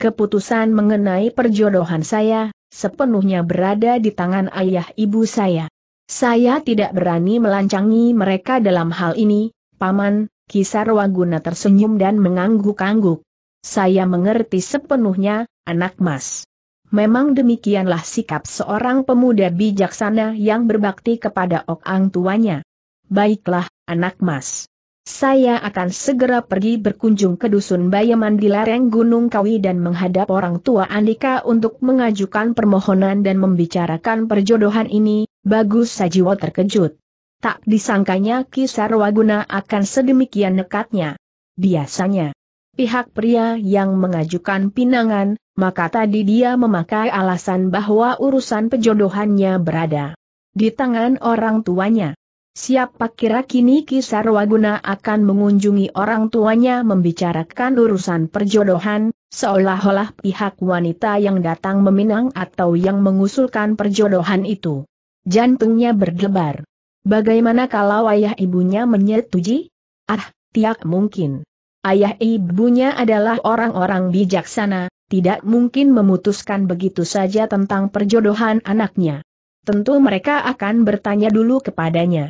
Keputusan mengenai perjodohan saya, sepenuhnya berada di tangan ayah ibu saya. Saya tidak berani melancangi mereka dalam hal ini, Paman, Waguna tersenyum dan mengangguk-angguk. Saya mengerti sepenuhnya, anak mas. Memang demikianlah sikap seorang pemuda bijaksana yang berbakti kepada Okang tuanya. Baiklah, anak mas. Saya akan segera pergi berkunjung ke dusun Bayaman di lereng Gunung Kawi dan menghadap orang tua Andika untuk mengajukan permohonan dan membicarakan perjodohan ini, bagus Sajiwo terkejut. Tak disangkanya Kisarwaguna akan sedemikian nekatnya. Biasanya, pihak pria yang mengajukan pinangan, maka tadi dia memakai alasan bahwa urusan perjodohannya berada di tangan orang tuanya. Siapa kira kini Kisar Waguna akan mengunjungi orang tuanya membicarakan urusan perjodohan, seolah-olah pihak wanita yang datang meminang atau yang mengusulkan perjodohan itu. Jantungnya berdebar. Bagaimana kalau ayah ibunya menyetujui? Ah, tiak mungkin. Ayah ibunya adalah orang-orang bijaksana, tidak mungkin memutuskan begitu saja tentang perjodohan anaknya. Tentu mereka akan bertanya dulu kepadanya.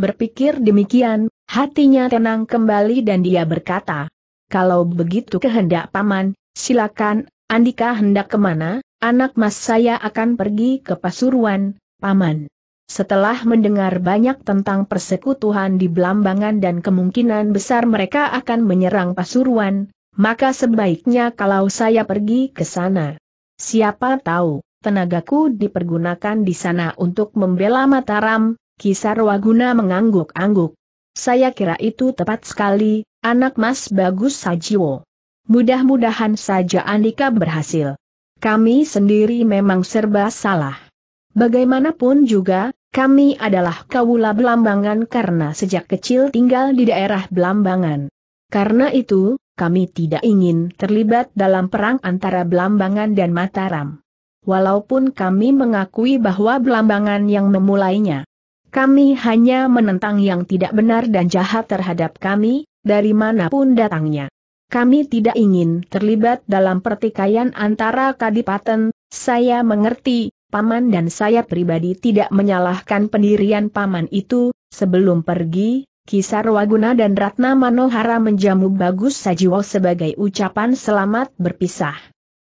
Berpikir demikian, hatinya tenang kembali dan dia berkata, kalau begitu kehendak paman, silakan, Andika hendak kemana, anak mas saya akan pergi ke Pasuruan, paman. Setelah mendengar banyak tentang persekutuan di Belambangan dan kemungkinan besar mereka akan menyerang Pasuruan, maka sebaiknya kalau saya pergi ke sana. Siapa tahu, tenagaku dipergunakan di sana untuk membela Mataram, Kisar Waguna mengangguk-angguk. Saya kira itu tepat sekali, anak mas bagus Sajiwo. Mudah-mudahan saja Andika berhasil. Kami sendiri memang serba salah. Bagaimanapun juga, kami adalah kawula Belambangan karena sejak kecil tinggal di daerah Belambangan. Karena itu, kami tidak ingin terlibat dalam perang antara Belambangan dan Mataram. Walaupun kami mengakui bahwa Belambangan yang memulainya. Kami hanya menentang yang tidak benar dan jahat terhadap kami, dari manapun datangnya. Kami tidak ingin terlibat dalam pertikaian antara kadipaten, saya mengerti, paman dan saya pribadi tidak menyalahkan pendirian paman itu, sebelum pergi, Kisar Waguna dan Ratna Manohara menjamu Bagus Sajiwo sebagai ucapan selamat berpisah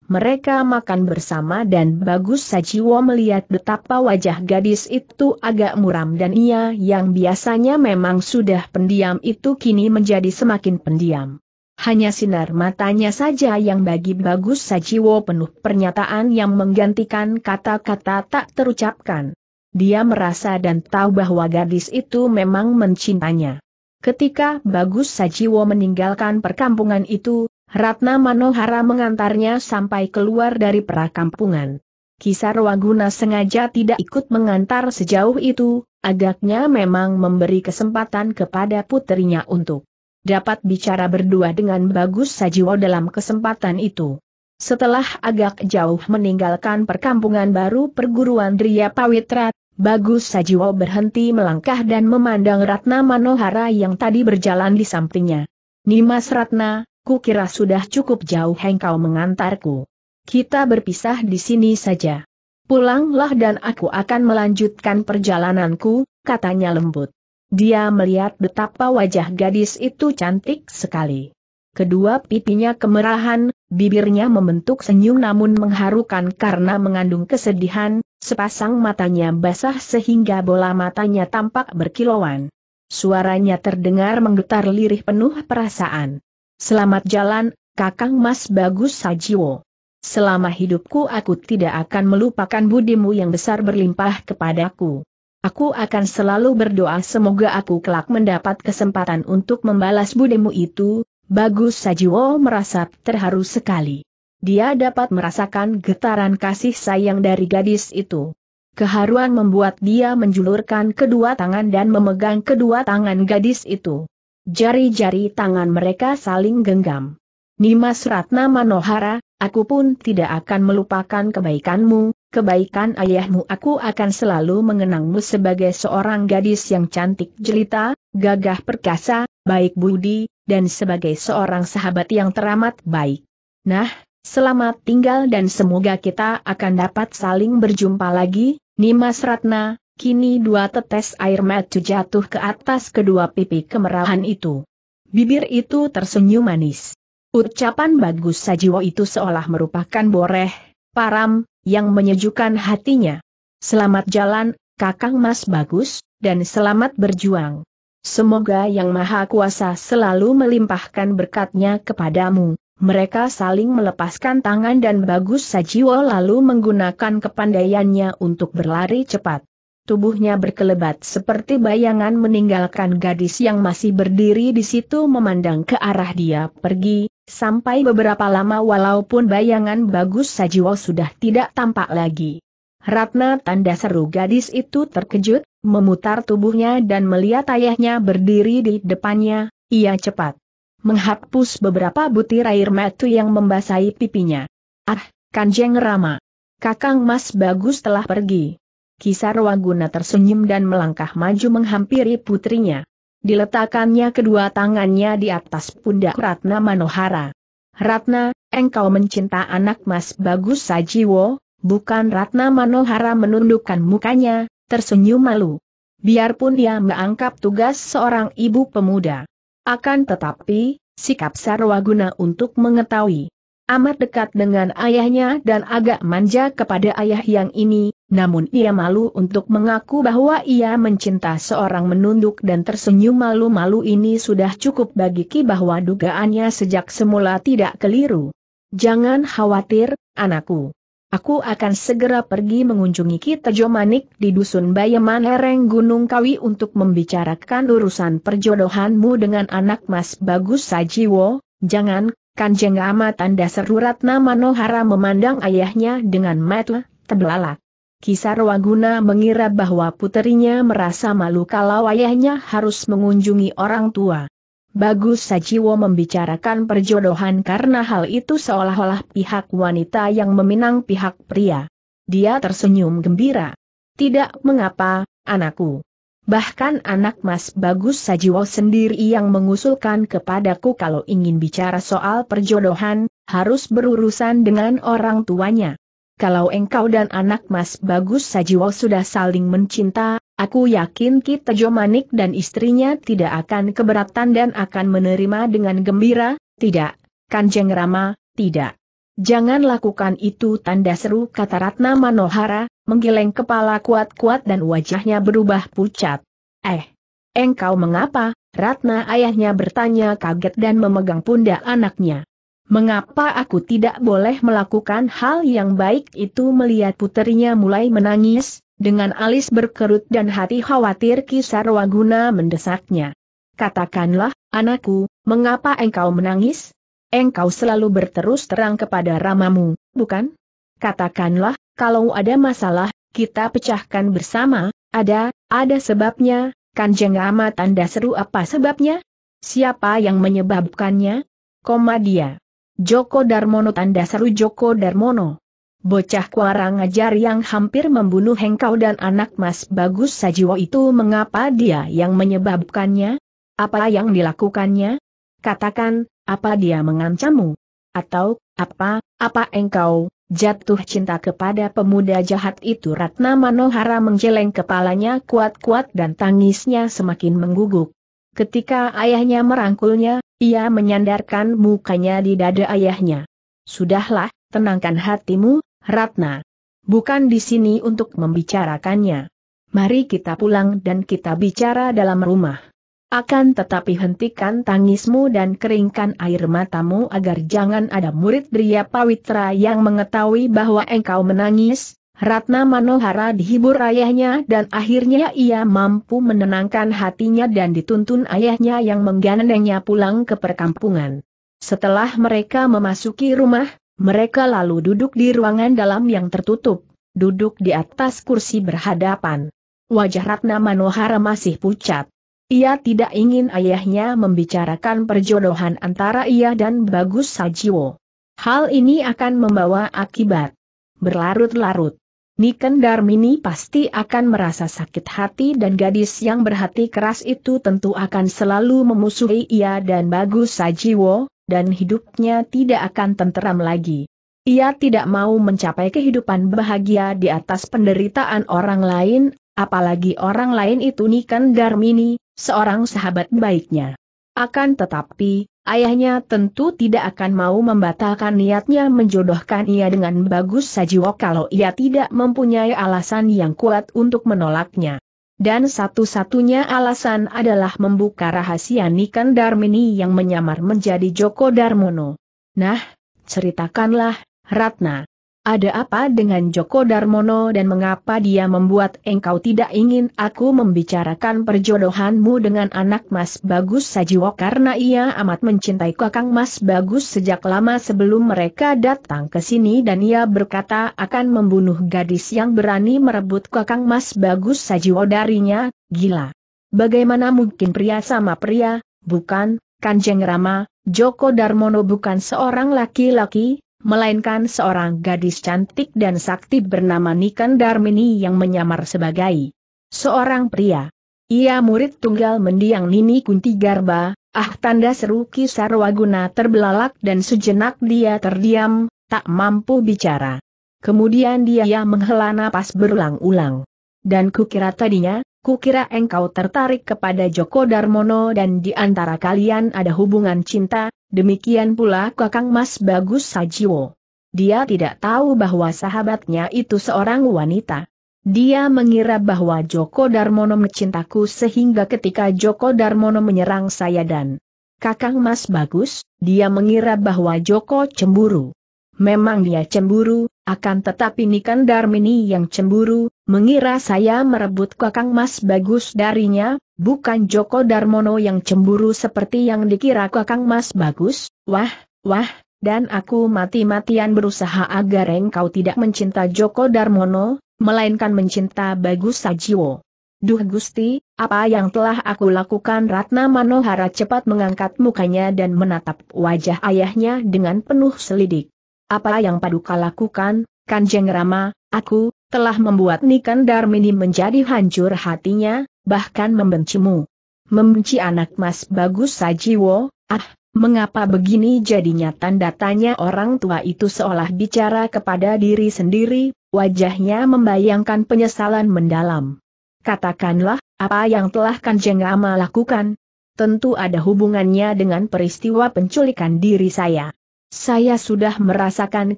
mereka makan bersama dan Bagus Sajiwo melihat betapa wajah gadis itu agak muram dan ia yang biasanya memang sudah pendiam itu kini menjadi semakin pendiam. Hanya sinar matanya saja yang bagi Bagus Sajiwo penuh pernyataan yang menggantikan kata-kata tak terucapkan. Dia merasa dan tahu bahwa gadis itu memang mencintanya. Ketika Bagus Sajiwo meninggalkan perkampungan itu, Ratna Manohara mengantarnya sampai keluar dari perakampungan. Kisar Waguna sengaja tidak ikut mengantar sejauh itu, agaknya memang memberi kesempatan kepada putrinya untuk dapat bicara berdua dengan Bagus Sajiwo dalam kesempatan itu. Setelah agak jauh meninggalkan perkampungan baru perguruan Dria Pawitra, Bagus Sajiwo berhenti melangkah dan memandang Ratna Manohara yang tadi berjalan di sampingnya. Nimas Ratna, kira sudah cukup jauh hengkau mengantarku. Kita berpisah di sini saja. Pulanglah dan aku akan melanjutkan perjalananku, katanya lembut. Dia melihat betapa wajah gadis itu cantik sekali. Kedua pipinya kemerahan, bibirnya membentuk senyum namun mengharukan karena mengandung kesedihan, sepasang matanya basah sehingga bola matanya tampak berkilauan. Suaranya terdengar menggetar lirih penuh perasaan. Selamat jalan, Kakang Mas Bagus Sajiwo. Selama hidupku aku tidak akan melupakan budimu yang besar berlimpah kepadaku. Aku akan selalu berdoa semoga aku kelak mendapat kesempatan untuk membalas budimu itu, Bagus Sajiwo merasa terharu sekali. Dia dapat merasakan getaran kasih sayang dari gadis itu. Keharuan membuat dia menjulurkan kedua tangan dan memegang kedua tangan gadis itu. Jari-jari tangan mereka saling genggam. Nimas Ratna Manohara, aku pun tidak akan melupakan kebaikanmu, kebaikan ayahmu aku akan selalu mengenangmu sebagai seorang gadis yang cantik jelita, gagah perkasa, baik budi, dan sebagai seorang sahabat yang teramat baik. Nah, selamat tinggal dan semoga kita akan dapat saling berjumpa lagi, Nimas Ratna, Kini dua tetes air mata jatuh ke atas kedua pipi kemerahan itu. Bibir itu tersenyum manis. Ucapan bagus Sajiwo itu seolah merupakan boreh, param, yang menyejukkan hatinya. Selamat jalan, Kakang Mas Bagus, dan selamat berjuang. Semoga Yang Maha Kuasa selalu melimpahkan berkatnya kepadamu. Mereka saling melepaskan tangan dan Bagus Sajiwo lalu menggunakan kepandaiannya untuk berlari cepat tubuhnya berkelebat seperti bayangan meninggalkan gadis yang masih berdiri di situ memandang ke arah dia pergi, sampai beberapa lama walaupun bayangan bagus Sajiwo sudah tidak tampak lagi. Ratna tanda seru gadis itu terkejut, memutar tubuhnya dan melihat ayahnya berdiri di depannya, ia cepat menghapus beberapa butir air mata yang membasahi pipinya. Ah, Kanjeng Rama! Kakang Mas Bagus telah pergi. Kisar Waguna tersenyum dan melangkah maju menghampiri putrinya. Diletakkannya kedua tangannya di atas pundak Ratna Manohara. Ratna, engkau mencinta anak mas bagus Sajiwo, bukan Ratna Manohara menundukkan mukanya, tersenyum malu. Biarpun dia mengangkap tugas seorang ibu pemuda. Akan tetapi, sikap Sarwaguna untuk mengetahui amat dekat dengan ayahnya dan agak manja kepada ayah yang ini, namun ia malu untuk mengaku bahwa ia mencinta seorang menunduk dan tersenyum malu-malu ini sudah cukup bagi Ki bahwa dugaannya sejak semula tidak keliru. Jangan khawatir, anakku. Aku akan segera pergi mengunjungi Ki Tejo Manik di Dusun Bayaman Ereng Gunung Kawi untuk membicarakan urusan perjodohanmu dengan anak Mas Bagus Sajiwo, jangan Kanjeng Lama tanda seru Ratna Manohara memandang ayahnya dengan mata terbelalak. Kisar Waguna mengira bahwa puterinya merasa malu kalau ayahnya harus mengunjungi orang tua. Bagus Sajiwo membicarakan perjodohan karena hal itu seolah-olah pihak wanita yang meminang pihak pria. Dia tersenyum gembira. Tidak mengapa, anakku. Bahkan anak mas Bagus Sajiwo sendiri yang mengusulkan kepadaku kalau ingin bicara soal perjodohan, harus berurusan dengan orang tuanya. Kalau engkau dan anak mas Bagus Sajiwo sudah saling mencinta, aku yakin kita Jomanik dan istrinya tidak akan keberatan dan akan menerima dengan gembira, tidak, Kanjeng Rama, tidak. Jangan lakukan itu tanda seru kata Ratna Manohara, menggeleng kepala kuat-kuat dan wajahnya berubah pucat. Eh, engkau mengapa? Ratna ayahnya bertanya kaget dan memegang pundak anaknya. Mengapa aku tidak boleh melakukan hal yang baik itu melihat puterinya mulai menangis, dengan alis berkerut dan hati khawatir kisar waguna mendesaknya. Katakanlah, anakku, mengapa engkau menangis? Engkau selalu berterus terang kepada ramamu, bukan? Katakanlah, kalau ada masalah, kita pecahkan bersama, ada, ada sebabnya, Kanjeng Ama tanda seru apa sebabnya? Siapa yang menyebabkannya? Koma dia. Joko Darmono tanda seru Joko Darmono. Bocah kuarang ngajar yang hampir membunuh Hengkau dan anak Mas Bagus Sajiwo itu mengapa dia yang menyebabkannya? Apa yang dilakukannya? Katakan, apa dia mengancammu? Atau, apa, apa engkau, Jatuh cinta kepada pemuda jahat itu Ratna Manohara menjeleng kepalanya kuat-kuat dan tangisnya semakin mengguguk. Ketika ayahnya merangkulnya, ia menyandarkan mukanya di dada ayahnya. Sudahlah, tenangkan hatimu, Ratna. Bukan di sini untuk membicarakannya. Mari kita pulang dan kita bicara dalam rumah. Akan tetapi hentikan tangismu dan keringkan air matamu agar jangan ada murid Dria Pawitra yang mengetahui bahwa engkau menangis. Ratna Manohara dihibur ayahnya dan akhirnya ia mampu menenangkan hatinya dan dituntun ayahnya yang menggandengnya pulang ke perkampungan. Setelah mereka memasuki rumah, mereka lalu duduk di ruangan dalam yang tertutup, duduk di atas kursi berhadapan. Wajah Ratna Manohara masih pucat. Ia tidak ingin ayahnya membicarakan perjodohan antara ia dan Bagus Sajiwo. Hal ini akan membawa akibat berlarut-larut. Niken Darmini pasti akan merasa sakit hati dan gadis yang berhati keras itu tentu akan selalu memusuhi ia dan Bagus Sajiwo, dan hidupnya tidak akan tenteram lagi. Ia tidak mau mencapai kehidupan bahagia di atas penderitaan orang lain, apalagi orang lain itu Niken Darmini, seorang sahabat baiknya. Akan tetapi, ayahnya tentu tidak akan mau membatalkan niatnya menjodohkan ia dengan Bagus Sajiwo kalau ia tidak mempunyai alasan yang kuat untuk menolaknya. Dan satu-satunya alasan adalah membuka rahasia Niken Darmini yang menyamar menjadi Joko Darmono. Nah, ceritakanlah, Ratna. Ada apa dengan Joko Darmono dan mengapa dia membuat engkau tidak ingin aku membicarakan perjodohanmu dengan anak Mas Bagus Sajiwo karena ia amat mencintai kakang Mas Bagus sejak lama sebelum mereka datang ke sini dan ia berkata akan membunuh gadis yang berani merebut kakang Mas Bagus Sajiwo darinya, gila. Bagaimana mungkin pria sama pria, bukan, Kanjeng Rama, Joko Darmono bukan seorang laki-laki, melainkan seorang gadis cantik dan sakti bernama Nikan Darmini yang menyamar sebagai seorang pria. Ia murid tunggal mendiang Nini Kunti Garba, ah tanda seru Sarwaguna terbelalak dan sejenak dia terdiam, tak mampu bicara. Kemudian dia menghela napas berulang-ulang. Dan kukira tadinya, kukira engkau tertarik kepada Joko Darmono dan di antara kalian ada hubungan cinta, Demikian pula Kakang Mas Bagus Sajiwo. Dia tidak tahu bahwa sahabatnya itu seorang wanita. Dia mengira bahwa Joko Darmono mencintaku sehingga ketika Joko Darmono menyerang saya dan Kakang Mas Bagus, dia mengira bahwa Joko cemburu. Memang dia cemburu, akan tetapi Nikan Darmini yang cemburu, mengira saya merebut Kakang Mas Bagus darinya, Bukan Joko Darmono yang cemburu seperti yang dikira kakang mas bagus, wah, wah, dan aku mati-matian berusaha agar engkau tidak mencinta Joko Darmono, melainkan mencinta Bagus Sajiwo. Duh Gusti, apa yang telah aku lakukan Ratna Manohara cepat mengangkat mukanya dan menatap wajah ayahnya dengan penuh selidik. Apa yang paduka lakukan, Kanjeng Rama, aku, telah membuat Nikan Darmini menjadi hancur hatinya, bahkan membencimu. Membenci anak mas bagus Sajiwo, ah, mengapa begini jadinya tanda tanya orang tua itu seolah bicara kepada diri sendiri, wajahnya membayangkan penyesalan mendalam. Katakanlah, apa yang telah Kanjeng Ama lakukan? Tentu ada hubungannya dengan peristiwa penculikan diri saya. Saya sudah merasakan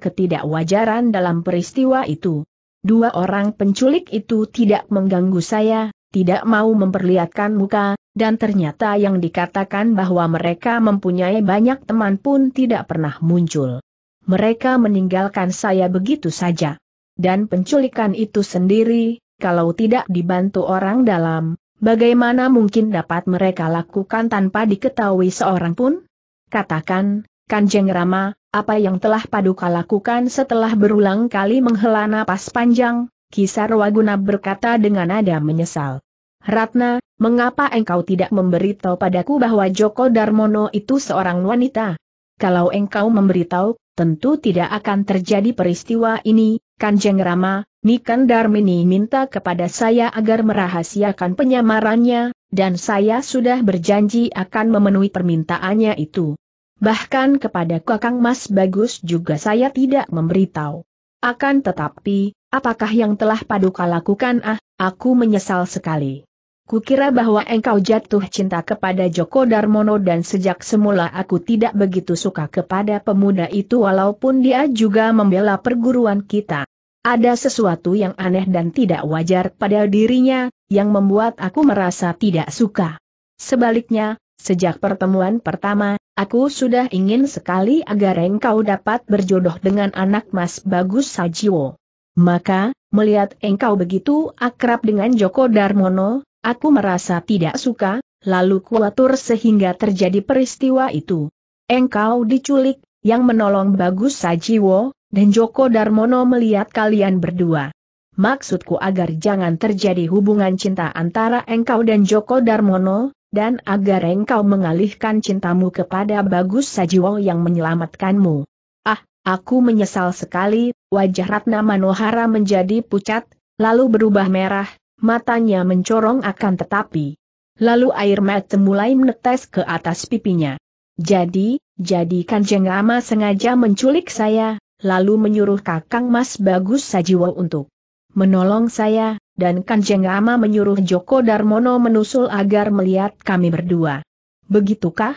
ketidakwajaran dalam peristiwa itu. Dua orang penculik itu tidak mengganggu saya, tidak mau memperlihatkan muka, dan ternyata yang dikatakan bahwa mereka mempunyai banyak teman pun tidak pernah muncul. Mereka meninggalkan saya begitu saja. Dan penculikan itu sendiri, kalau tidak dibantu orang dalam, bagaimana mungkin dapat mereka lakukan tanpa diketahui seorang pun? Katakan, Kanjeng Rama, apa yang telah Paduka lakukan setelah berulang kali menghela napas panjang, Kisarwaguna berkata dengan nada menyesal. Ratna, mengapa engkau tidak memberitahu padaku bahwa Joko Darmono itu seorang wanita? Kalau engkau memberitahu, tentu tidak akan terjadi peristiwa ini, Kanjeng Rama, Nikan Darmini minta kepada saya agar merahasiakan penyamarannya, dan saya sudah berjanji akan memenuhi permintaannya itu. Bahkan kepada Kakang Mas Bagus juga saya tidak memberitahu. Akan tetapi, Apakah yang telah Paduka lakukan ah, aku menyesal sekali. Kukira bahwa engkau jatuh cinta kepada Joko Darmono dan sejak semula aku tidak begitu suka kepada pemuda itu walaupun dia juga membela perguruan kita. Ada sesuatu yang aneh dan tidak wajar pada dirinya, yang membuat aku merasa tidak suka. Sebaliknya, sejak pertemuan pertama, aku sudah ingin sekali agar engkau dapat berjodoh dengan anak mas bagus Sajiwo. Maka, melihat engkau begitu akrab dengan Joko Darmono, aku merasa tidak suka, lalu kuatur sehingga terjadi peristiwa itu. Engkau diculik, yang menolong Bagus Sajiwo, dan Joko Darmono melihat kalian berdua. Maksudku agar jangan terjadi hubungan cinta antara engkau dan Joko Darmono, dan agar engkau mengalihkan cintamu kepada Bagus Sajiwo yang menyelamatkanmu. Ah, aku menyesal sekali, wajah Ratna Manohara menjadi pucat, lalu berubah merah, matanya mencorong akan tetapi. Lalu air mata mulai menetes ke atas pipinya. Jadi, jadi Kanjeng Rama sengaja menculik saya, lalu menyuruh Kakang Mas Bagus Sajiwo untuk menolong saya, dan Kanjeng Rama menyuruh Joko Darmono menusul agar melihat kami berdua. Begitukah?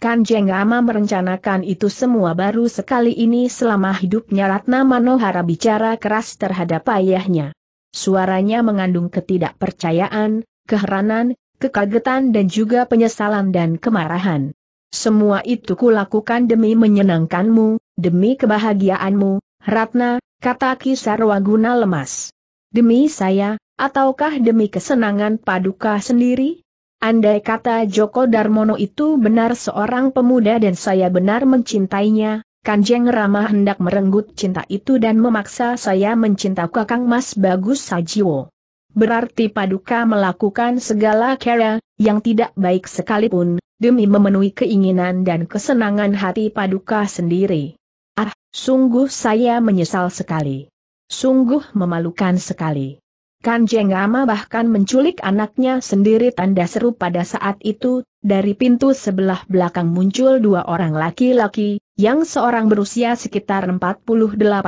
Kanjeng Rama merencanakan itu semua baru sekali ini selama hidupnya Ratna Manohara bicara keras terhadap ayahnya. Suaranya mengandung ketidakpercayaan, keheranan, kekagetan dan juga penyesalan dan kemarahan. Semua itu kulakukan demi menyenangkanmu, demi kebahagiaanmu, Ratna, kata Kisarwaguna lemas. Demi saya, ataukah demi kesenangan paduka sendiri? Andai kata Joko Darmono itu benar seorang pemuda dan saya benar mencintainya, Kanjeng Rama hendak merenggut cinta itu dan memaksa saya mencinta Kakang Mas Bagus Sajiwo. Berarti Paduka melakukan segala cara, yang tidak baik sekalipun, demi memenuhi keinginan dan kesenangan hati Paduka sendiri. Ah, sungguh saya menyesal sekali. Sungguh memalukan sekali. Kanjeng Rama bahkan menculik anaknya sendiri tanda seru pada saat itu, dari pintu sebelah belakang muncul dua orang laki-laki, yang seorang berusia sekitar 48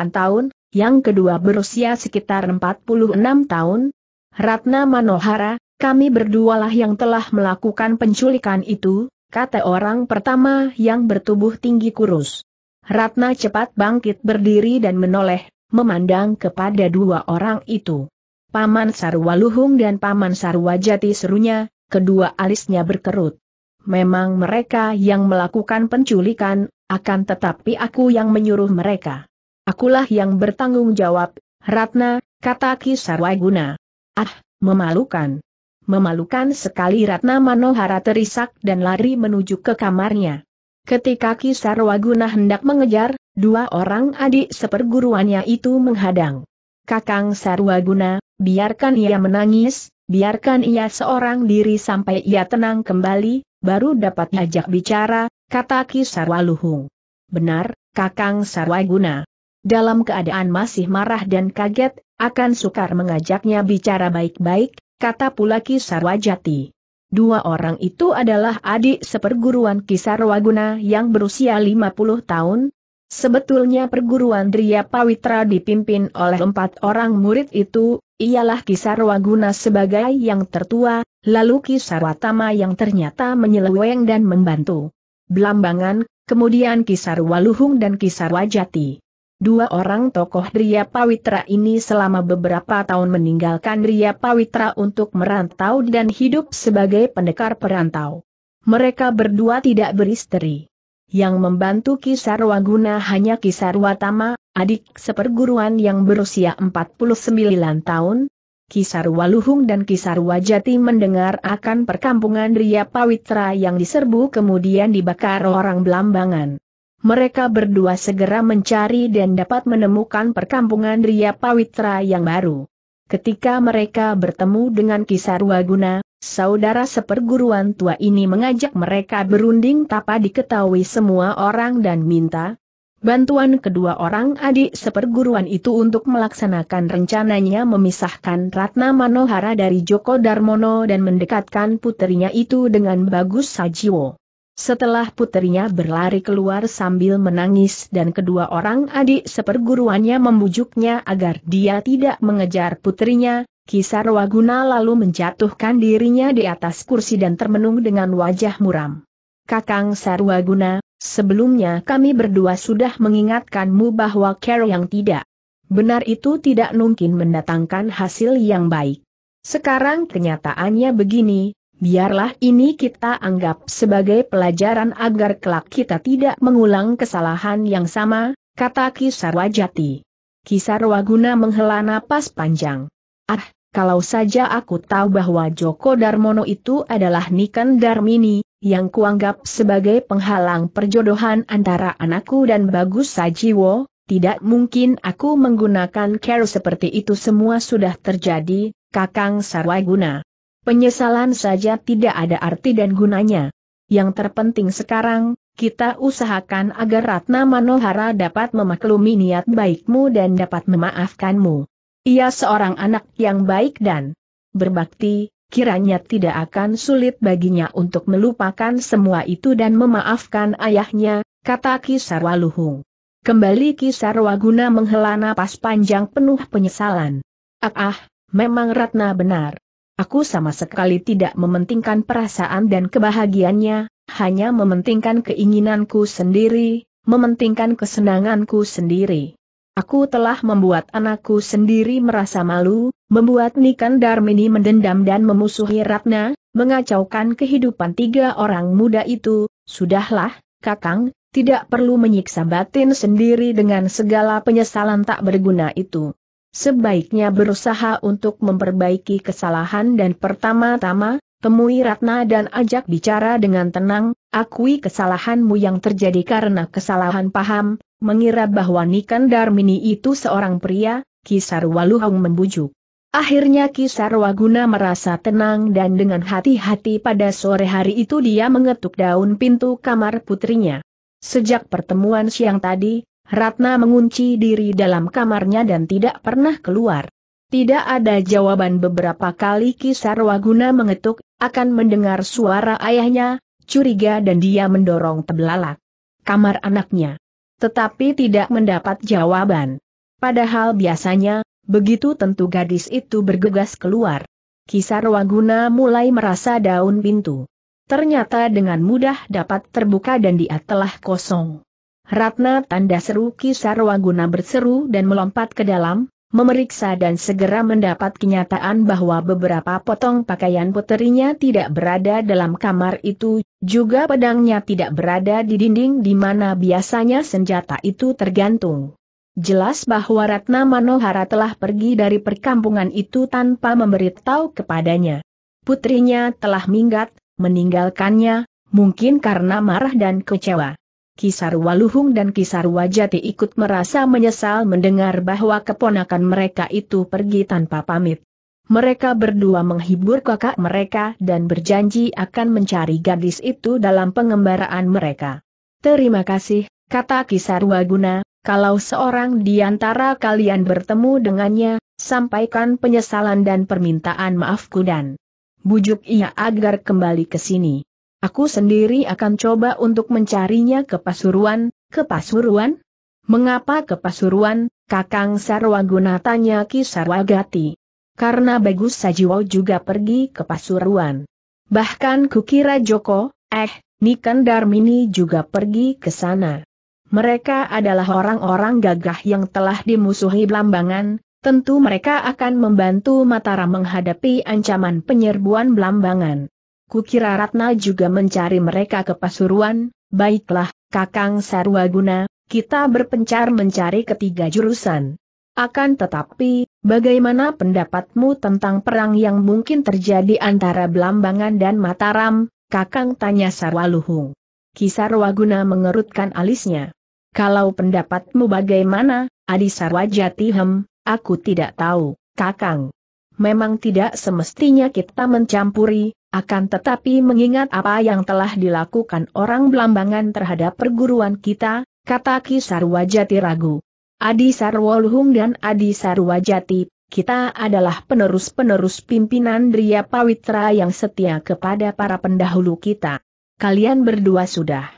tahun, yang kedua berusia sekitar 46 tahun. Ratna Manohara, kami berdualah yang telah melakukan penculikan itu, kata orang pertama yang bertubuh tinggi kurus. Ratna cepat bangkit berdiri dan menoleh, memandang kepada dua orang itu. Paman Sarwa dan Paman Sarwajati serunya, kedua alisnya berkerut. Memang mereka yang melakukan penculikan, akan tetapi aku yang menyuruh mereka. Akulah yang bertanggung jawab, Ratna, kata Kisarwaguna. Ah, memalukan. Memalukan sekali Ratna Manohara terisak dan lari menuju ke kamarnya. Ketika Kisarwaguna hendak mengejar, dua orang adik seperguruannya itu menghadang. Kakang Sarwaguna, biarkan ia menangis, biarkan ia seorang diri sampai ia tenang kembali, baru dapat ngajak bicara, kata Kisarwa Luhung. Benar, Kakang Sarwaguna. Dalam keadaan masih marah dan kaget, akan sukar mengajaknya bicara baik-baik, kata pula Kisarwa Jati. Dua orang itu adalah adik seperguruan Kisarwaguna yang berusia 50 tahun, Sebetulnya perguruan Dria Pawitra dipimpin oleh empat orang murid itu, ialah Kisarwaguna sebagai yang tertua, lalu Kisarwatama yang ternyata menyeleweng dan membantu. Belambangan, kemudian Kisarwaluhung dan Kisarwajati. Dua orang tokoh Dria Pawitra ini selama beberapa tahun meninggalkan Dria Pawitra untuk merantau dan hidup sebagai pendekar perantau. Mereka berdua tidak beristri yang membantu Kisarwaguna hanya Kisarwatama, adik seperguruan yang berusia 49 tahun. Kisarwaluhung dan Kisarwajati mendengar akan perkampungan Ria Pawitra yang diserbu kemudian dibakar orang Belambangan. Mereka berdua segera mencari dan dapat menemukan perkampungan Ria Pawitra yang baru. Ketika mereka bertemu dengan Kisar Waguna, saudara seperguruan tua ini mengajak mereka berunding tanpa diketahui semua orang dan minta bantuan kedua orang adik seperguruan itu untuk melaksanakan rencananya memisahkan Ratna Manohara dari Joko Darmono dan mendekatkan putrinya itu dengan Bagus Sajiwo. Setelah putrinya berlari keluar sambil menangis dan kedua orang adik seperguruannya membujuknya agar dia tidak mengejar putrinya, Kisar Waguna lalu menjatuhkan dirinya di atas kursi dan termenung dengan wajah muram. Kakang Sarwaguna, sebelumnya kami berdua sudah mengingatkanmu bahwa care yang tidak benar itu tidak mungkin mendatangkan hasil yang baik. Sekarang kenyataannya begini, biarlah ini kita anggap sebagai pelajaran agar kelak kita tidak mengulang kesalahan yang sama, kata Kisarwajati. Kisarwaguna menghela napas panjang. Ah, kalau saja aku tahu bahwa Joko Darmono itu adalah Niken Darmini, yang kuanggap sebagai penghalang perjodohan antara anakku dan Bagus Sajiwo, tidak mungkin aku menggunakan care seperti itu semua sudah terjadi, Kakang Sarwaguna. Penyesalan saja tidak ada arti dan gunanya. Yang terpenting sekarang, kita usahakan agar Ratna Manohara dapat memaklumi niat baikmu dan dapat memaafkanmu. Ia seorang anak yang baik dan berbakti, kiranya tidak akan sulit baginya untuk melupakan semua itu dan memaafkan ayahnya, kata Kisar Luhung. Kembali Kisar guna menghela napas panjang penuh penyesalan. Ah ah, memang Ratna benar. Aku sama sekali tidak mementingkan perasaan dan kebahagiaannya, hanya mementingkan keinginanku sendiri, mementingkan kesenanganku sendiri. Aku telah membuat anakku sendiri merasa malu, membuat Nikan Darmini mendendam dan memusuhi Ratna, mengacaukan kehidupan tiga orang muda itu, sudahlah, Kakang, tidak perlu menyiksa batin sendiri dengan segala penyesalan tak berguna itu. Sebaiknya berusaha untuk memperbaiki kesalahan dan pertama-tama, temui Ratna dan ajak bicara dengan tenang, akui kesalahanmu yang terjadi karena kesalahan paham, mengira bahwa Nikan Darmini itu seorang pria, Kisar Waluhong membujuk. Akhirnya Kisar Waguna merasa tenang dan dengan hati-hati pada sore hari itu dia mengetuk daun pintu kamar putrinya. Sejak pertemuan siang tadi, Ratna mengunci diri dalam kamarnya dan tidak pernah keluar. Tidak ada jawaban beberapa kali Kisar Waguna mengetuk, akan mendengar suara ayahnya, curiga dan dia mendorong tebelalak. Kamar anaknya. Tetapi tidak mendapat jawaban. Padahal biasanya, begitu tentu gadis itu bergegas keluar. Kisar Waguna mulai merasa daun pintu. Ternyata dengan mudah dapat terbuka dan dia telah kosong. Ratna tanda seru Kisarwaguna berseru dan melompat ke dalam, memeriksa dan segera mendapat kenyataan bahwa beberapa potong pakaian puterinya tidak berada dalam kamar itu, juga pedangnya tidak berada di dinding di mana biasanya senjata itu tergantung. Jelas bahwa Ratna Manohara telah pergi dari perkampungan itu tanpa memberitahu kepadanya. Putrinya telah minggat, meninggalkannya, mungkin karena marah dan kecewa. Kisarwa Luhung dan Kisarwa Jati ikut merasa menyesal mendengar bahwa keponakan mereka itu pergi tanpa pamit. Mereka berdua menghibur kakak mereka dan berjanji akan mencari gadis itu dalam pengembaraan mereka. Terima kasih, kata Kisarwa Guna, kalau seorang di antara kalian bertemu dengannya, sampaikan penyesalan dan permintaan maafku dan bujuk ia agar kembali ke sini. Aku sendiri akan coba untuk mencarinya ke Pasuruan, ke Pasuruan? Mengapa ke Pasuruan, Kakang Sarwaguna tanya Sarwagati. Karena Bagus Sajiwo juga pergi ke Pasuruan. Bahkan kukira Joko, eh, Niken Darmini juga pergi ke sana. Mereka adalah orang-orang gagah yang telah dimusuhi Blambangan, tentu mereka akan membantu Mataram menghadapi ancaman penyerbuan Blambangan. Kukira Ratna juga mencari mereka ke Pasuruan, baiklah, Kakang Sarwaguna, kita berpencar mencari ketiga jurusan. Akan tetapi, bagaimana pendapatmu tentang perang yang mungkin terjadi antara Belambangan dan Mataram, Kakang tanya Sarwaluhung. Kisarwaguna mengerutkan alisnya. Kalau pendapatmu bagaimana, Adi Sarwajati Hem, aku tidak tahu, Kakang. Memang tidak semestinya kita mencampuri, akan tetapi mengingat apa yang telah dilakukan orang belambangan terhadap perguruan kita, kata Kisarwajati ragu. Adi Sarwoluhung dan Adi Sarwajati, kita adalah penerus-penerus pimpinan Dria Pawitra yang setia kepada para pendahulu kita. Kalian berdua sudah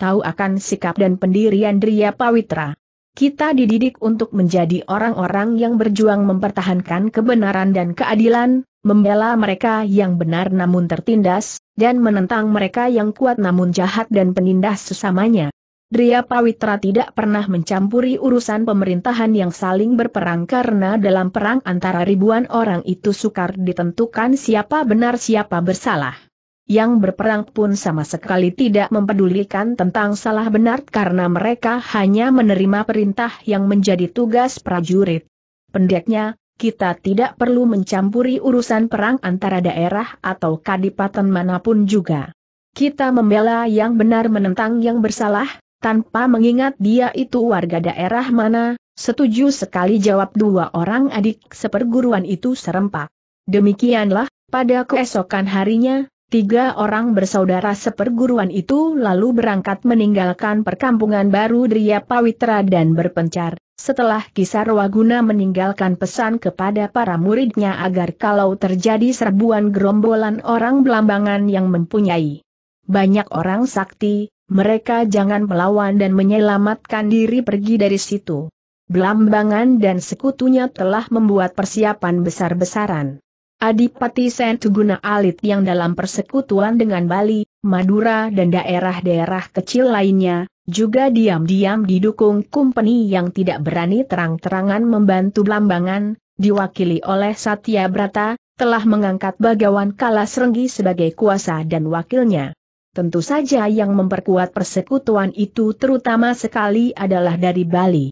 tahu akan sikap dan pendirian Dria Pawitra. Kita dididik untuk menjadi orang-orang yang berjuang mempertahankan kebenaran dan keadilan, membela mereka yang benar namun tertindas, dan menentang mereka yang kuat namun jahat dan penindas sesamanya. Dria Pawitra tidak pernah mencampuri urusan pemerintahan yang saling berperang karena dalam perang antara ribuan orang itu sukar ditentukan siapa benar siapa bersalah. Yang berperang pun sama sekali tidak mempedulikan tentang salah benar karena mereka hanya menerima perintah yang menjadi tugas prajurit. Pendeknya, kita tidak perlu mencampuri urusan perang antara daerah atau kadipaten manapun juga. Kita membela yang benar menentang yang bersalah, tanpa mengingat dia itu warga daerah mana, setuju sekali jawab dua orang adik seperguruan itu serempak. Demikianlah, pada keesokan harinya, Tiga orang bersaudara seperguruan itu lalu berangkat meninggalkan perkampungan baru Dria Pawitra dan berpencar. Setelah kisar Waguna meninggalkan pesan kepada para muridnya agar kalau terjadi serbuan gerombolan orang belambangan yang mempunyai banyak orang sakti, mereka jangan melawan dan menyelamatkan diri pergi dari situ. Belambangan dan sekutunya telah membuat persiapan besar-besaran. Adipati Sentuguna Alit yang dalam persekutuan dengan Bali, Madura dan daerah-daerah kecil lainnya, juga diam-diam didukung kumpeni yang tidak berani terang-terangan membantu Blambangan, diwakili oleh Satya Brata, telah mengangkat Bagawan Kalasrenggi sebagai kuasa dan wakilnya. Tentu saja yang memperkuat persekutuan itu terutama sekali adalah dari Bali.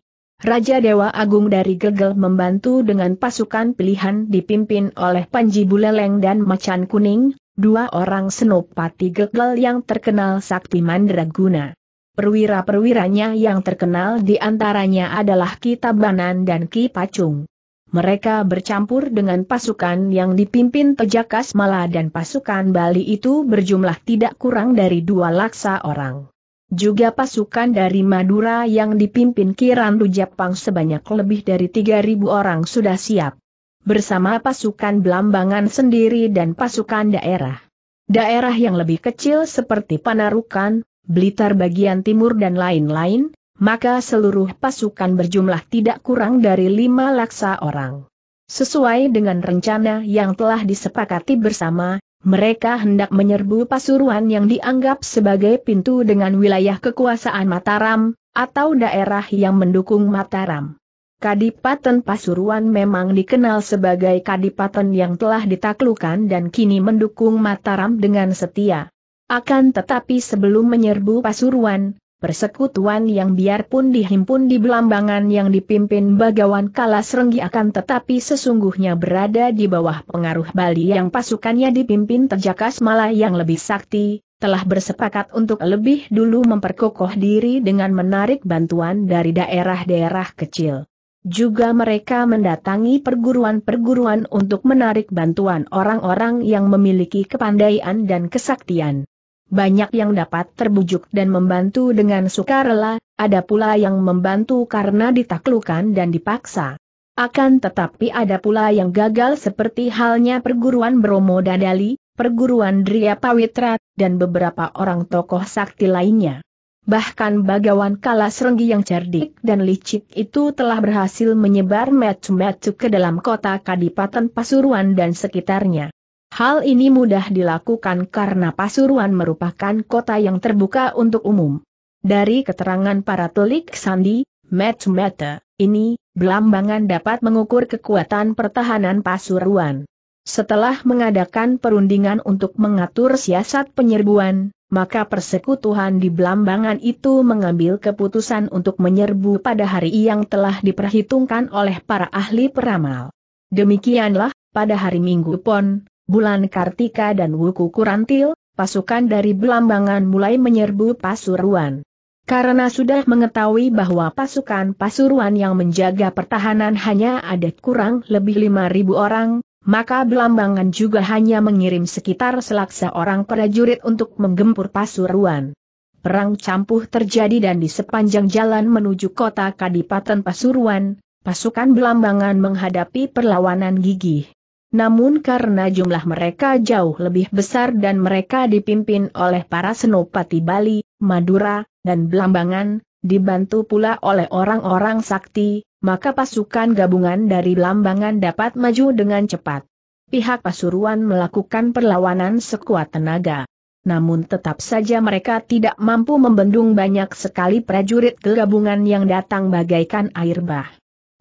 Raja Dewa Agung dari Gegel membantu dengan pasukan pilihan dipimpin oleh Panji Buleleng dan Macan Kuning, dua orang senopati Gegel yang terkenal sakti mandraguna. Perwira-perwiranya yang terkenal di antaranya adalah Tabanan dan Ki Pacung. Mereka bercampur dengan pasukan yang dipimpin Tejakas Mala dan pasukan Bali itu berjumlah tidak kurang dari dua laksa orang. Juga pasukan dari Madura yang dipimpin Kiran Rujapang sebanyak lebih dari 3.000 orang sudah siap. Bersama pasukan Belambangan sendiri dan pasukan daerah. Daerah yang lebih kecil seperti Panarukan, Blitar bagian timur dan lain-lain, maka seluruh pasukan berjumlah tidak kurang dari 5 laksa orang. Sesuai dengan rencana yang telah disepakati bersama, mereka hendak menyerbu Pasuruan yang dianggap sebagai pintu dengan wilayah kekuasaan Mataram, atau daerah yang mendukung Mataram. Kadipaten Pasuruan memang dikenal sebagai kadipaten yang telah ditaklukan dan kini mendukung Mataram dengan setia. Akan tetapi sebelum menyerbu Pasuruan, Persekutuan yang biarpun dihimpun di Belambangan yang dipimpin Bagawan kalas renggi akan tetapi sesungguhnya berada di bawah pengaruh Bali yang pasukannya dipimpin Tejakas malah yang lebih sakti, telah bersepakat untuk lebih dulu memperkokoh diri dengan menarik bantuan dari daerah-daerah kecil. Juga mereka mendatangi perguruan-perguruan untuk menarik bantuan orang-orang yang memiliki kepandaian dan kesaktian banyak yang dapat terbujuk dan membantu dengan sukarela, ada pula yang membantu karena ditaklukan dan dipaksa. Akan tetapi ada pula yang gagal seperti halnya perguruan Bromo Dadali, perguruan Dria Pawitra, dan beberapa orang tokoh sakti lainnya. Bahkan Bagawan Serenggi yang cerdik dan licik itu telah berhasil menyebar metu-metu ke dalam kota Kadipaten Pasuruan dan sekitarnya. Hal ini mudah dilakukan karena Pasuruan merupakan kota yang terbuka untuk umum. Dari keterangan para telik sandi, Matmata, ini, Belambangan dapat mengukur kekuatan pertahanan Pasuruan. Setelah mengadakan perundingan untuk mengatur siasat penyerbuan, maka persekutuan di Belambangan itu mengambil keputusan untuk menyerbu pada hari yang telah diperhitungkan oleh para ahli peramal. Demikianlah, pada hari Minggu Pon, Bulan Kartika dan Wuku Kurantil, pasukan dari Belambangan mulai menyerbu Pasuruan. Karena sudah mengetahui bahwa pasukan Pasuruan yang menjaga pertahanan hanya ada kurang lebih 5.000 orang, maka Belambangan juga hanya mengirim sekitar selaksa orang prajurit untuk menggempur Pasuruan. Perang campuh terjadi dan di sepanjang jalan menuju kota Kadipaten Pasuruan, pasukan Belambangan menghadapi perlawanan gigih namun karena jumlah mereka jauh lebih besar dan mereka dipimpin oleh para senopati Bali, Madura, dan Belambangan, dibantu pula oleh orang-orang sakti, maka pasukan gabungan dari Belambangan dapat maju dengan cepat. Pihak Pasuruan melakukan perlawanan sekuat tenaga. Namun tetap saja mereka tidak mampu membendung banyak sekali prajurit kegabungan yang datang bagaikan air bah.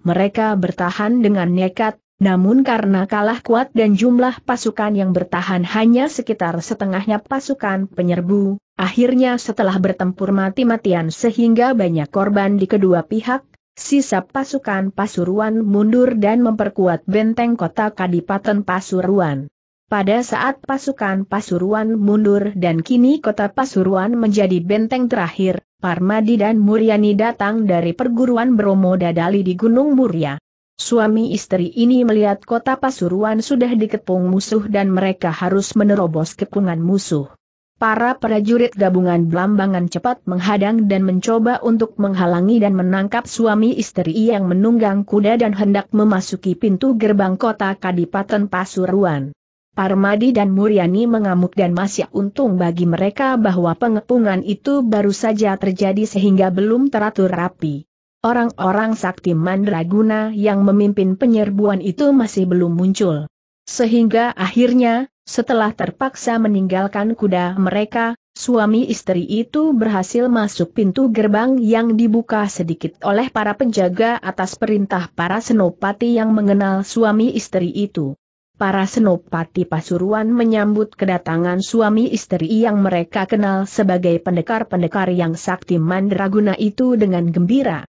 Mereka bertahan dengan nekat, namun karena kalah kuat dan jumlah pasukan yang bertahan hanya sekitar setengahnya pasukan penyerbu, akhirnya setelah bertempur mati-matian sehingga banyak korban di kedua pihak, sisa pasukan Pasuruan mundur dan memperkuat benteng kota Kadipaten Pasuruan. Pada saat pasukan Pasuruan mundur dan kini kota Pasuruan menjadi benteng terakhir, Parmadi dan Muriani datang dari perguruan Bromo Dadali di Gunung Muria. Suami istri ini melihat kota Pasuruan sudah dikepung musuh dan mereka harus menerobos kepungan musuh. Para prajurit gabungan Blambangan cepat menghadang dan mencoba untuk menghalangi dan menangkap suami istri yang menunggang kuda dan hendak memasuki pintu gerbang kota Kadipaten Pasuruan. Parmadi dan Muryani mengamuk dan masih untung bagi mereka bahwa pengepungan itu baru saja terjadi sehingga belum teratur rapi. Orang-orang sakti mandraguna yang memimpin penyerbuan itu masih belum muncul. Sehingga akhirnya, setelah terpaksa meninggalkan kuda mereka, suami istri itu berhasil masuk pintu gerbang yang dibuka sedikit oleh para penjaga atas perintah para senopati yang mengenal suami istri itu. Para senopati Pasuruan menyambut kedatangan suami istri yang mereka kenal sebagai pendekar-pendekar yang sakti mandraguna itu dengan gembira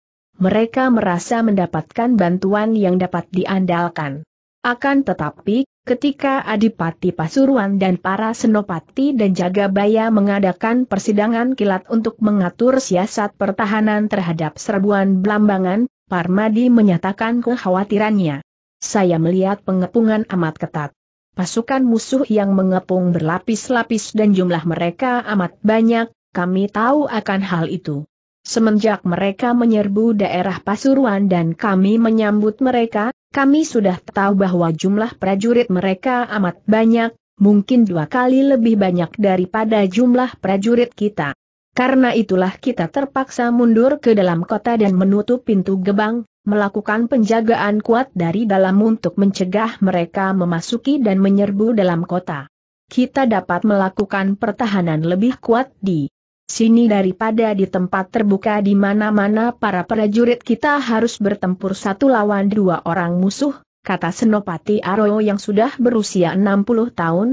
mereka merasa mendapatkan bantuan yang dapat diandalkan. Akan tetapi, ketika Adipati Pasuruan dan para senopati dan Jagabaya mengadakan persidangan kilat untuk mengatur siasat pertahanan terhadap serbuan Blambangan, Parmadi menyatakan kekhawatirannya. Saya melihat pengepungan amat ketat. Pasukan musuh yang mengepung berlapis-lapis dan jumlah mereka amat banyak, kami tahu akan hal itu. Semenjak mereka menyerbu daerah Pasuruan dan kami menyambut mereka, kami sudah tahu bahwa jumlah prajurit mereka amat banyak, mungkin dua kali lebih banyak daripada jumlah prajurit kita. Karena itulah kita terpaksa mundur ke dalam kota dan menutup pintu gebang, melakukan penjagaan kuat dari dalam untuk mencegah mereka memasuki dan menyerbu dalam kota. Kita dapat melakukan pertahanan lebih kuat di sini daripada di tempat terbuka di mana-mana para prajurit kita harus bertempur satu lawan dua orang musuh, kata Senopati Aro yang sudah berusia 60 tahun.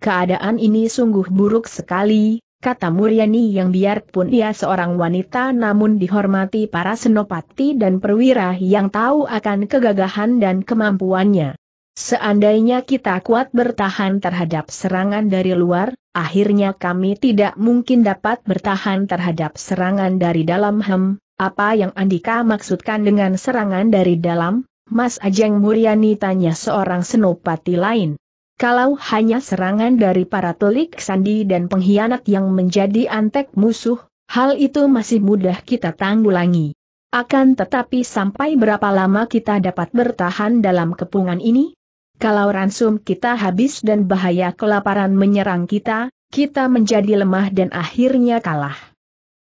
Keadaan ini sungguh buruk sekali, kata Muryani yang biarpun ia seorang wanita namun dihormati para senopati dan perwira yang tahu akan kegagahan dan kemampuannya. Seandainya kita kuat bertahan terhadap serangan dari luar, akhirnya kami tidak mungkin dapat bertahan terhadap serangan dari dalam hem, apa yang Andika maksudkan dengan serangan dari dalam, Mas Ajeng Muryani tanya seorang senopati lain. Kalau hanya serangan dari para telik sandi dan pengkhianat yang menjadi antek musuh, hal itu masih mudah kita tanggulangi. Akan tetapi sampai berapa lama kita dapat bertahan dalam kepungan ini? Kalau ransum kita habis dan bahaya kelaparan menyerang kita, kita menjadi lemah dan akhirnya kalah.